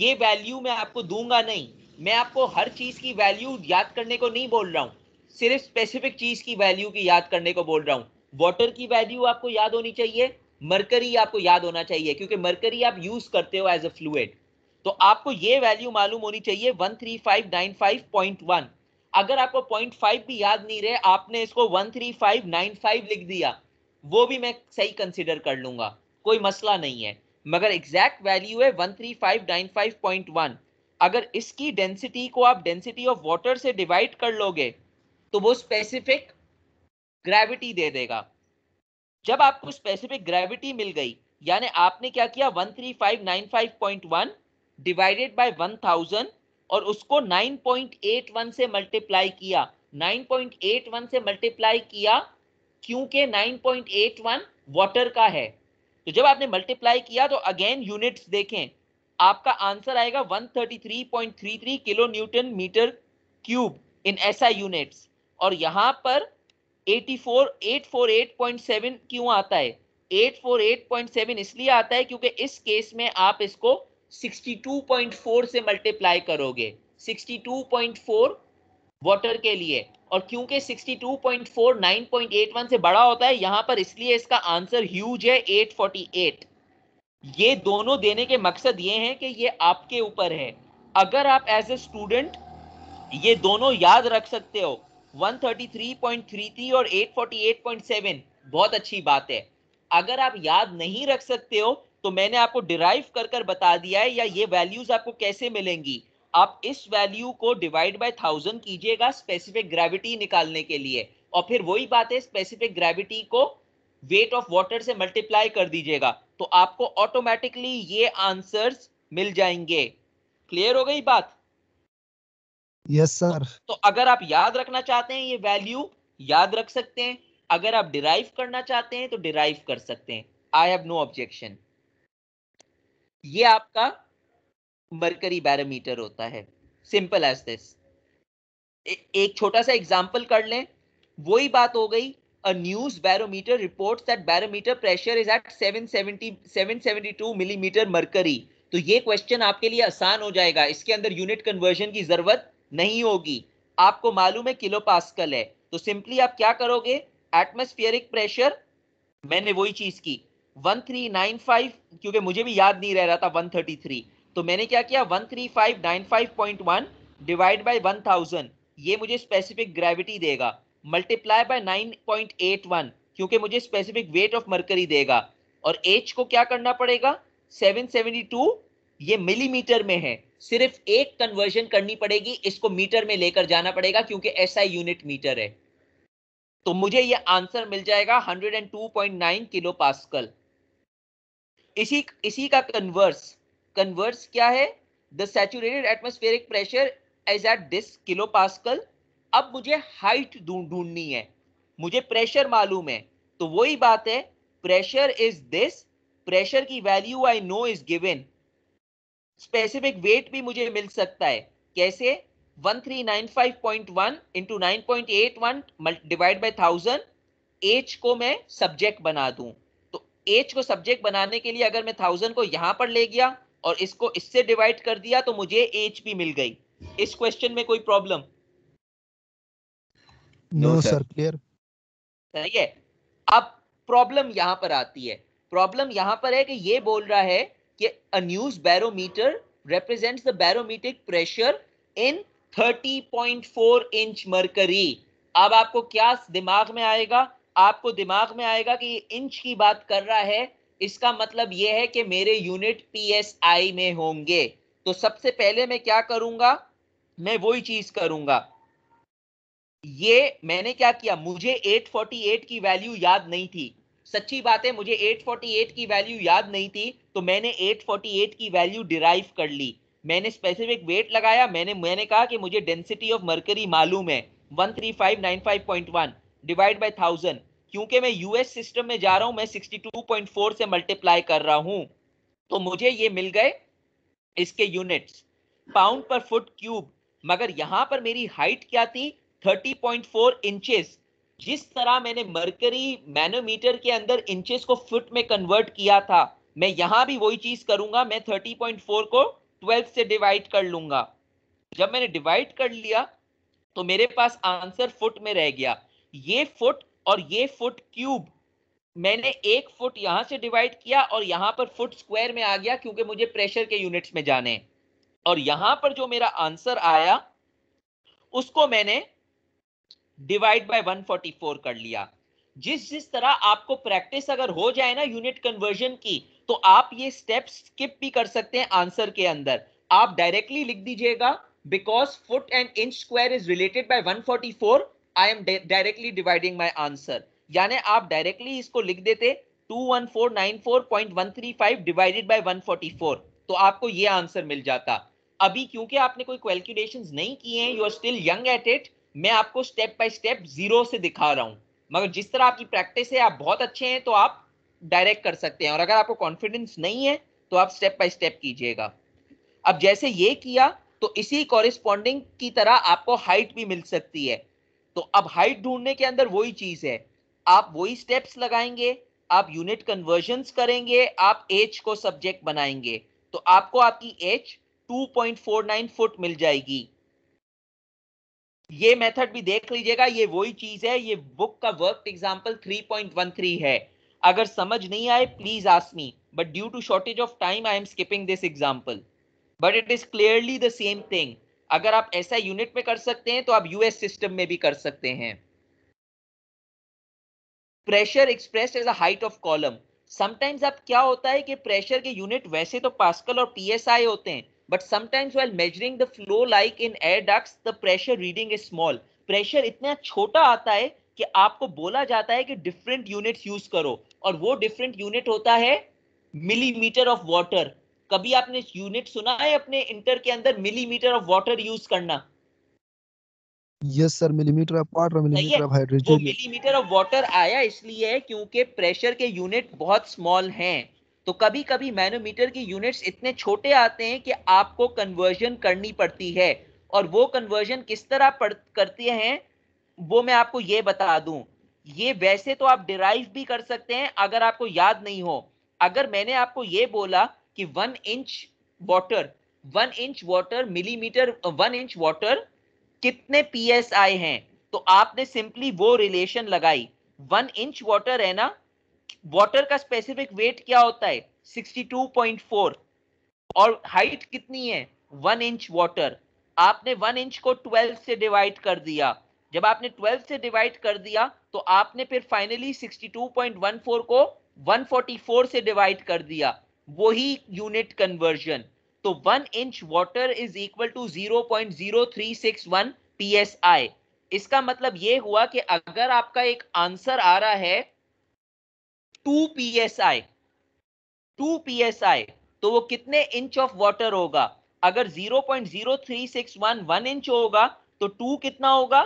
ये वैल्यू मैं आपको दूंगा नहीं मैं आपको हर चीज़ की वैल्यू याद करने को नहीं बोल रहा हूँ सिर्फ स्पेसिफिक चीज़ की वैल्यू की याद करने को बोल रहा हूँ वाटर की वैल्यू आपको याद होनी चाहिए मरकरी आपको याद होना चाहिए क्योंकि मरकरी आप यूज़ करते हो एज अ फ्लूड तो आपको ये वैल्यू मालूम होनी चाहिए one three five nine five point one अगर आपको पॉइंट फाइव भी याद नहीं रहे आपने इसको one three five nine five लिख दिया वो भी मैं सही कंसिडर कर लूंगा कोई मसला नहीं है मगर एग्जैक्ट वैल्यू है one three five nine five point one अगर इसकी डेंसिटी को आप डेंसिटी ऑफ वाटर से डिवाइड कर लोगे तो वो स्पेसिफिक ग्रेविटी दे देगा जब आपको स्पेसिफिक ग्रेविटी मिल गई यानी आपने क्या किया 13595.1 डिवाइडेड बाय 1000 और उसको 9.81 से मल्टीप्लाई किया 9.81 से मल्टीप्लाई किया क्योंकि 9.81 वाटर का है तो जब आपने मल्टीप्लाई किया तो अगेन यूनिट्स देखें आपका आंसर आएगा 133.33 kilo newton meter cube in SI units और यहां पर 84 848.7 क्यों आता है 848.7 इसलिए आता है क्योंकि इस केस में आप इसको 62.4 से मल्टीप्लाई करोगे 62.4 वाटर के लिए और क्योंकि 62.4 9.81 से बड़ा होता है यहां पर इसलिए इसका आंसर ह्यूज है 848 ये दोनों देने के मकसद ये हैं कि ये आपके ऊपर है अगर आप एज ए स्टूडेंट ये दोनों याद रख सकते हो 133.33 और 848.7 बहुत अच्छी बात है अगर आप याद नहीं रख सकते हो तो मैंने आपको डिराइव कर कर बता दिया है या ये वैल्यूज आपको कैसे मिलेंगी आप इस वैल्यू को डिवाइड बाय थाउजेंड कीजिएगा स्पेसिफिक ग्रेविटी निकालने के लिए और फिर वही बात है स्पेसिफिक ग्रेविटी को वेट ऑफ वाटर से मल्टीप्लाई कर दीजिएगा तो आपको ऑटोमेटिकली ये आंसर्स मिल जाएंगे क्लियर हो गई बात यस yes, सर तो, तो, अगर आप याद रखना चाहते हैं ये वैल्यू याद रख सकते हैं अगर आप डिराइव करना चाहते हैं तो डिराइव कर सकते हैं आई हैव नो ऑब्जेक्शन ये आपका मरकरी बैरोमीटर होता है सिंपल एज दिस एक छोटा सा एग्जाम्पल कर लें वही बात हो गई a news barometer reports that barometer pressure is at 770 772 millimeter mercury तो ये क्वेश्चन आपके लिए आसान हो जाएगा इसके अंदर यूनिट कन्वर्जन की जरूरत नहीं होगी आपको मालूम है किलो पास्कल है तो सिंपली आप क्या करोगे एटमोस्फियरिक प्रेशर मैंने वही चीज की 1395 क्योंकि मुझे भी याद नहीं रह रहा था 133 तो मैंने क्या किया 13595.1 डिवाइड बाय 1000 ये मुझे स्पेसिफिक ग्रेविटी देगा मल्टीप्लाई बाय 9.81 क्योंकि मुझे स्पेसिफिक वेट ऑफ मरकरी देगा और एच को क्या करना पड़ेगा 772 ये मिलीमीटर में है सिर्फ एक कन्वर्जन करनी पड़ेगी इसको मीटर में लेकर जाना पड़ेगा क्योंकि एसआई यूनिट मीटर है तो मुझे ये आंसर मिल जाएगा 102.9 किलो पास्कल इसी इसी का कन्वर्स कन्वर्स क्या है the saturated atmospheric pressure as at this kilo pascal अब मुझे हाइट ढूंढनी है मुझे प्रेशर मालूम है तो वही बात है प्रेशर इज दिस प्रेशर की value I know is given specific weight भी मुझे मिल सकता है कैसे 1395.1 इंटू 9.81 डिवाइड बाय 1000 एच को मैं सब्जेक्ट बना दूं तो एच को सब्जेक्ट बनाने के लिए अगर मैं थाउजेंड को यहां पर ले गया और इसको इससे डिवाइड कर दिया तो मुझे एच भी मिल गई इस क्वेश्चन में कोई प्रॉब्लम नो सर क्लियर सही है अब प्रॉब्लम यहां पर आती है प्रॉब्लम यहां पर है कि ये बोल रहा है कि a news barometer represents the barometric pressure in 30.4 inch mercury अब आपको क्या दिमाग में आएगा आपको दिमाग में आएगा कि इंच की बात कर रहा है इसका मतलब यह है कि मेरे यूनिट पीएसआई में होंगे तो सबसे पहले मैं क्या करूंगा मैं वही चीज करूंगा ये मैंने क्या किया मुझे 848 की वैल्यू याद नहीं थी सच्ची बात है मुझे 848 की वैल्यू याद नहीं थी तो मैंने 848 की वैल्यू डिराइव कर ली मैंने स्पेसिफिक वेट लगाया मैंने मैंने कहा कि मुझे डेंसिटी ऑफ मर्करी मालूम है 13595.1 डिवाइड बाय 1000 क्योंकि मैं यूएस सिस्टम में जा रहा हूं मैं 62.4 से मल्टीप्लाई कर रहा हूं तो मुझे ये मिल गए इसके units pound per foot cube मगर यहां पर मेरी हाइट क्या थी 30.4 इंचेस जिस तरह मैंने मर्करी मैनोमीटर के अंदर इंचेस को फुट में कन्वर्ट किया था मैं यहां भी वही चीज करूंगा मैं 30.4 को 12 से डिवाइड कर लूंगा जब मैंने डिवाइड कर लिया तो मेरे पास आंसर फुट में रह गया ये फुट और ये फुट क्यूब मैंने एक फुट यहां से डिवाइड किया और यहां पर फुट स्क्वायर में आ गया क्योंकि मुझे प्रेशर के यूनिट्स में जाने और यहां पर जो मेरा आंसर आया उसको मैंने डिवाइड बाय 144 कर लिया जिस जिस तरह आपको प्रैक्टिस अगर हो जाए ना यूनिट कन्वर्जन की तो आप ये स्टेप स्किप भी कर सकते हैं आंसर के अंदर आप डायरेक्टली लिख दीजिएगा because foot and inch square is related by 144 forty four I am directly dividing my answer यानी आप डायरेक्टली इसको लिख देते 21494.135 डिवाइडेड बाय 144 तो आपको ये आंसर मिल जाता अभी क्योंकि आपने कोई कैलकुलेशंस नहीं किए हैं you are still young at it मैं आपको स्टेप बाय स्टेप जीरो से दिखा रहा हूं मगर जिस तरह आपकी प्रैक्टिस है आप बहुत अच्छे हैं तो आप डायरेक्ट कर सकते हैं और अगर आपको कॉन्फिडेंस नहीं है तो आप स्टेप बाय स्टेप कीजिएगा अब जैसे ये किया तो इसी कॉरिस्पॉन्डिंग की तरह आपको हाइट भी मिल सकती है तो अब हाइट ढूंढने के अंदर वही चीज है आप वही स्टेप्स लगाएंगे आप यूनिट कन्वर्जन करेंगे आप एच को सब्जेक्ट बनाएंगे तो आपको आपकी एच 2.49 फुट मिल जाएगी ये मेथड भी देख लीजिएगा ये वही चीज है ये बुक का वर्क एग्जाम्पल 3.13 है अगर समझ नहीं आए please ask me but due to shortage of time I am skipping this example but it is clearly the same thing अगर आप ऐसा यूनिट में कर सकते हैं तो आप यूएस सिस्टम में भी कर सकते हैं pressure express as at height of column sometimes आप क्या होता है कि प्रेशर के यूनिट वैसे तो पास्कल और पीएसआई होते हैं but sometimes while measuring the flow like in air ducts the pressure reading is small pressure इतना छोटा आता है कि आपको बोला जाता है कि different units use करो और वो different unit होता है millimeter of water कभी आपने unit सुना है अपने inter के अंदर millimeter of water use करना yes sir millimeter of water millimeter of hydrogen millimeter of water आया इसलिए है क्योंकि प्रेशर के यूनिट बहुत स्मॉल हैं तो कभी कभी मैनोमीटर की यूनिट्स इतने छोटे आते हैं कि आपको कन्वर्जन करनी पड़ती है और वो कन्वर्जन किस तरह करते हैं वो मैं आपको ये बता दूं ये वैसे तो आप डिराइव भी कर सकते हैं अगर आपको याद नहीं हो अगर मैंने आपको ये बोला कि one inch water one inch water millimeter one inch water कितने पी हैं तो आपने सिंपली वो रिलेशन लगाई वन इंच वाटर है ना वाटर का स्पेसिफिक वेट क्या होता है 62.4 और हाइट कितनी है वन इंच वाटर आपने वन इंच को ट्वेल्व से डिवाइड कर दिया जब आपने ट्वेल्व से डिवाइड कर दिया तो आपने फिर फाइनली 62.14 को 144 से डिवाइड कर दिया वही यूनिट कन्वर्जन तो one inch water is equal to zero point zero three six one P इसका मतलब ये हुआ कि अगर आपका एक आंसर आ रहा है two P S I two P S I तो वो कितने इंच ऑफ वाटर होगा अगर वन इंच होगा तो टू कितना होगा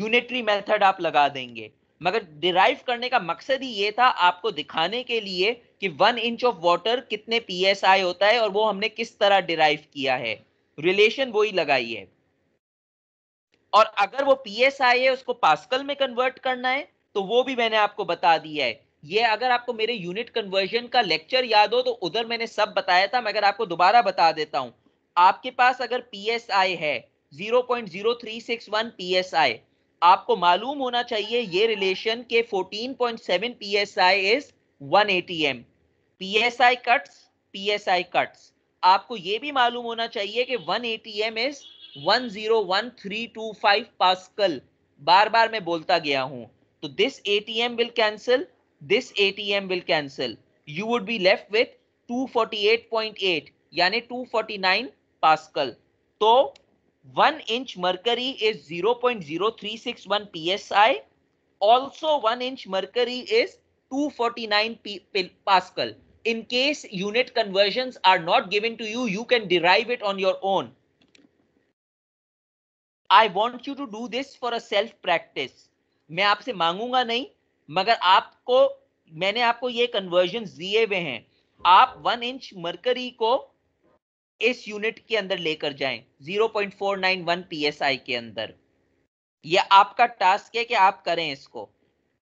यूनिटरी मेथड आप लगा देंगे मगर डिराइव करने का मकसद ही ये था आपको दिखाने के लिए कि वन इंच ऑफ वाटर कितने आई होता है और वो हमने किस तरह डिराइव किया है रिलेशन वही लगाई है और अगर वो पीएसआई है उसको पास्कल में कन्वर्ट करना है तो वो भी मैंने आपको बता दिया है ये अगर आपको मेरे यूनिट कन्वर्जन का लेक्चर याद हो तो उधर मैंने सब बताया था मगर आपको दोबारा बता देता हूं आपके पास अगर पी एस आई है zero point zero three six one P S I आपको मालूम होना चाहिए ये रिलेशन के 14.7 psi इज 1 atm psi cuts psi cuts आपको ये भी मालूम होना चाहिए कि 1 atm इज 101325 पास्कल बार बार मैं बोलता गया हूं So this ATM will cancel, this ATM will cancel. You would be left with 248.8 यानी 249 pascal. So 1 inch mercury is 0.0361 psi also 1 inch mercury is 249 pascal in case unit conversions are not given to you you can derive it on your own i want you to do this for a self practice मैं आपसे मांगूंगा नहीं मगर आपको मैंने आपको ये conversion दिए हुए हैं आप वन इंच मरकरी को इस यूनिट के अंदर लेकर जाएं 0.491 psi के अंदर यह आपका टास्क है कि आप करें इसको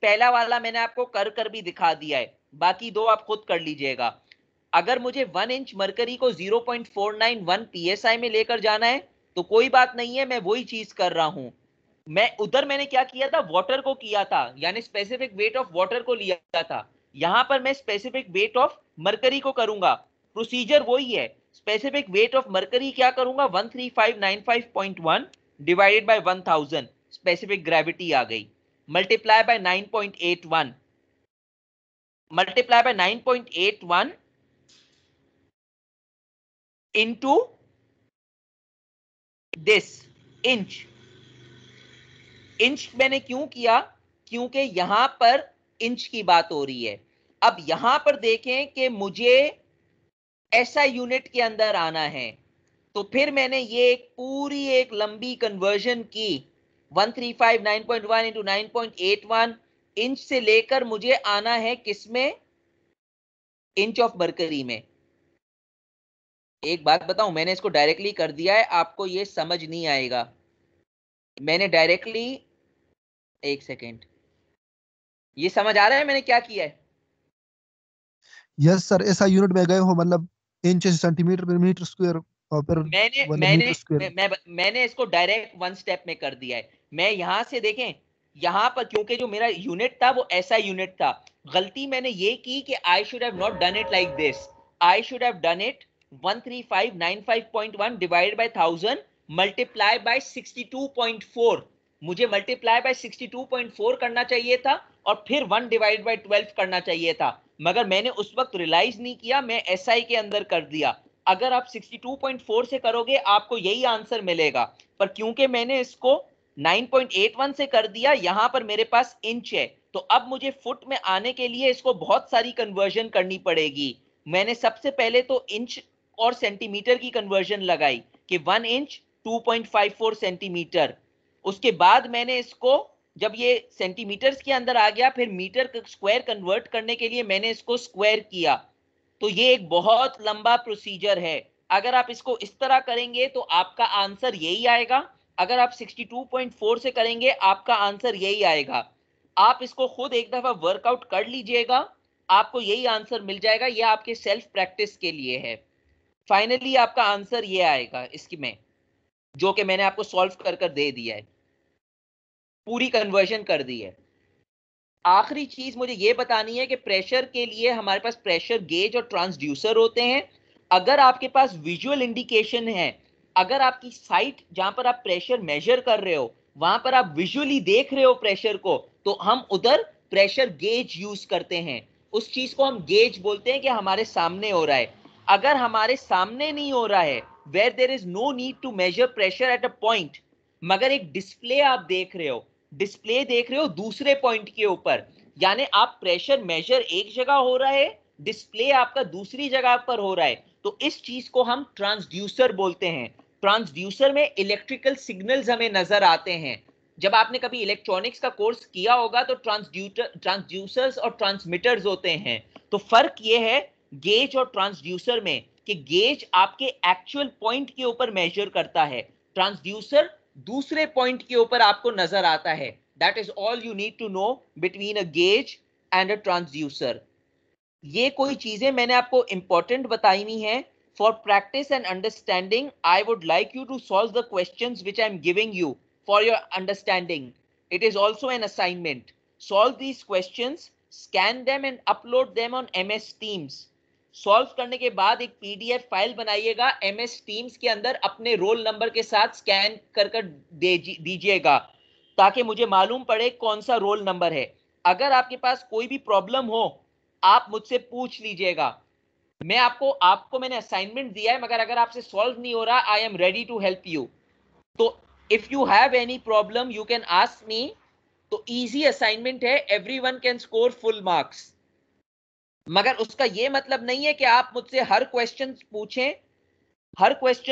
पहला वाला मैंने आपको कर कर भी दिखा दिया है बाकी दो आप खुद कर लीजिएगा अगर मुझे वन इंच मरकरी को 0.491 psi में लेकर जाना है तो कोई बात नहीं है मैं वही चीज कर रहा हूं मैं उधर मैंने क्या किया था वाटर को किया था यानी स्पेसिफिक वेट ऑफ वाटर को लिया था यहाँ पर मैं स्पेसिफिक वेट ऑफ मरकरी को करूंगा प्रोसीजर वही है स्पेसिफिक वेट ऑफ मरकरी क्या करूंगा 13595.1 डिवाइडेड बाय 1000 स्पेसिफिक ग्रेविटी आ गई multiply by 9.81 multiply by 9.81 into this inch inch मैंने क्यों किया क्योंकि यहां पर इंच की बात हो रही है अब यहां पर देखें कि मुझे ऐसा यूनिट के अंदर आना है तो फिर मैंने ये एक पूरी एक लंबी कन्वर्जन की 1359.1 इंटू 9.81 इंच से लेकर मुझे आना है किसमें इंच ऑफ बर्करी में एक बात बताऊं मैंने इसको डायरेक्टली कर दिया है आपको ये समझ नहीं आएगा मैंने डायरेक्टली एक सेकेंड ये समझ आ रहा है मैंने क्या किया है यस सर ऐसा यूनिट में गए हो मतलब inch centimeter per metre square और फिर मैंने मैंने मैं, मैंने इसको डायरेक्ट वन स्टेप में कर दिया है मैं यहां से देखें यहां पर क्योंकि जो मेरा यूनिट था वो ऐसा यूनिट था गलती मैंने ये की कि I should have not done it like this I should have done it 13595.1 divided by 1000 multiply by 62.4 मुझे मल्टीप्लाई बाय 62.4 करना चाहिए था और फिर वन डिवाइड बाय 12 करना चाहिए था मगर मैंने उस वक्त रियलाइज नहीं किया मैं एस SI के अंदर कर दिया अगर आप 62.4 से करोगे आपको यही आंसर मिलेगा पर क्योंकि मैंने इसको 9.81 से कर दिया यहां पर मेरे पास इंच है तो अब मुझे फुट में आने के लिए इसको बहुत सारी कन्वर्जन करनी पड़ेगी मैंने सबसे पहले तो इंच और सेंटीमीटर की कन्वर्जन लगाई कि वन इंच 2.54 सेंटीमीटर उसके बाद मैंने इसको जब ये सेंटीमीटर्स के अंदर आ गया फिर मीटर स्क्वायर कन्वर्ट करने के लिए मैंने इसको स्क्वायर किया तो ये एक बहुत लंबा प्रोसीजर है अगर आप इसको इस तरह करेंगे तो आपका आंसर यही आएगा अगर आप 62.4 से करेंगे आपका आंसर यही आएगा आप इसको खुद एक दफा वर्कआउट कर लीजिएगा आपको यही आंसर मिल जाएगा यह आपके सेल्फ प्रैक्टिस के लिए है फाइनली आपका आंसर ये आएगा इसकी में जो कि मैंने आपको सॉल्व कर कर दे दिया है पूरी कन्वर्जन कर दी है आखिरी चीज मुझे ये बतानी है कि प्रेशर के लिए हमारे पास प्रेशर गेज और ट्रांसड्यूसर होते हैं अगर आपके पास विजुअल इंडिकेशन है अगर आपकी साइट जहां पर आप प्रेशर मेजर कर रहे हो वहां पर आप विजुअली देख रहे हो प्रेशर को तो हम उधर प्रेशर गेज यूज करते हैं उस चीज को हम गेज बोलते हैं कि हमारे सामने हो रहा है अगर हमारे सामने नहीं हो रहा है where there is no need to measure pressure at a point मगर एक डिस्प्ले आप देख रहे हो डिस्प्ले देख रहे हो दूसरे पॉइंट के ऊपर यानी आप प्रेशर मेजर एक जगह हो रहा है डिस्प्ले आपका दूसरी जगह पर हो रहा है तो इस चीज को हम ट्रांसड्यूसर बोलते हैं ट्रांसड्यूसर में इलेक्ट्रिकल सिग्नल्स हमें नजर आते हैं जब आपने कभी इलेक्ट्रॉनिक्स का कोर्स किया होगा तो ट्रांसड्यूटर ट्रांसड्यूसर्स और ट्रांसमिटर्स होते हैं तो फर्क ये है गेज और ट्रांसड्यूसर में कि गेज आपके एक्चुअल पॉइंट के ऊपर मेजर करता है ट्रांसड्यूसर दूसरे पॉइंट के ऊपर आपको नजर आता है that is all you need to know between a gauge and a transducer ये कोई चीजें मैंने आपको इंपॉर्टेंट बताई हुई हैं for practice and understanding I would like you to solve the question which I am giving you for your understanding it is also an assignment solve these question scan scan and upload upload on M S teams solve करने के बाद एक PDF file बनाइएगा MS teams के अंदर अपने roll number के साथ स्कैन कर कर दीजिएगा ताकि मुझे मालूम पड़े कौन सा रोल नंबर है अगर आपके पास कोई भी प्रॉब्लम हो आप मुझसे पूछ लीजिएगा मैं आपको आपको मैंने असाइनमेंट दिया है मगर अगर आपसे सॉल्व नहीं हो रहा I am ready to help you तो if you have any problem you can ask me तो इजी असाइनमेंट है everyone can score full marks मगर उसका ये मतलब नहीं है कि आप मुझसे हर क्वेश्चन पूछें हर क्वेश्चन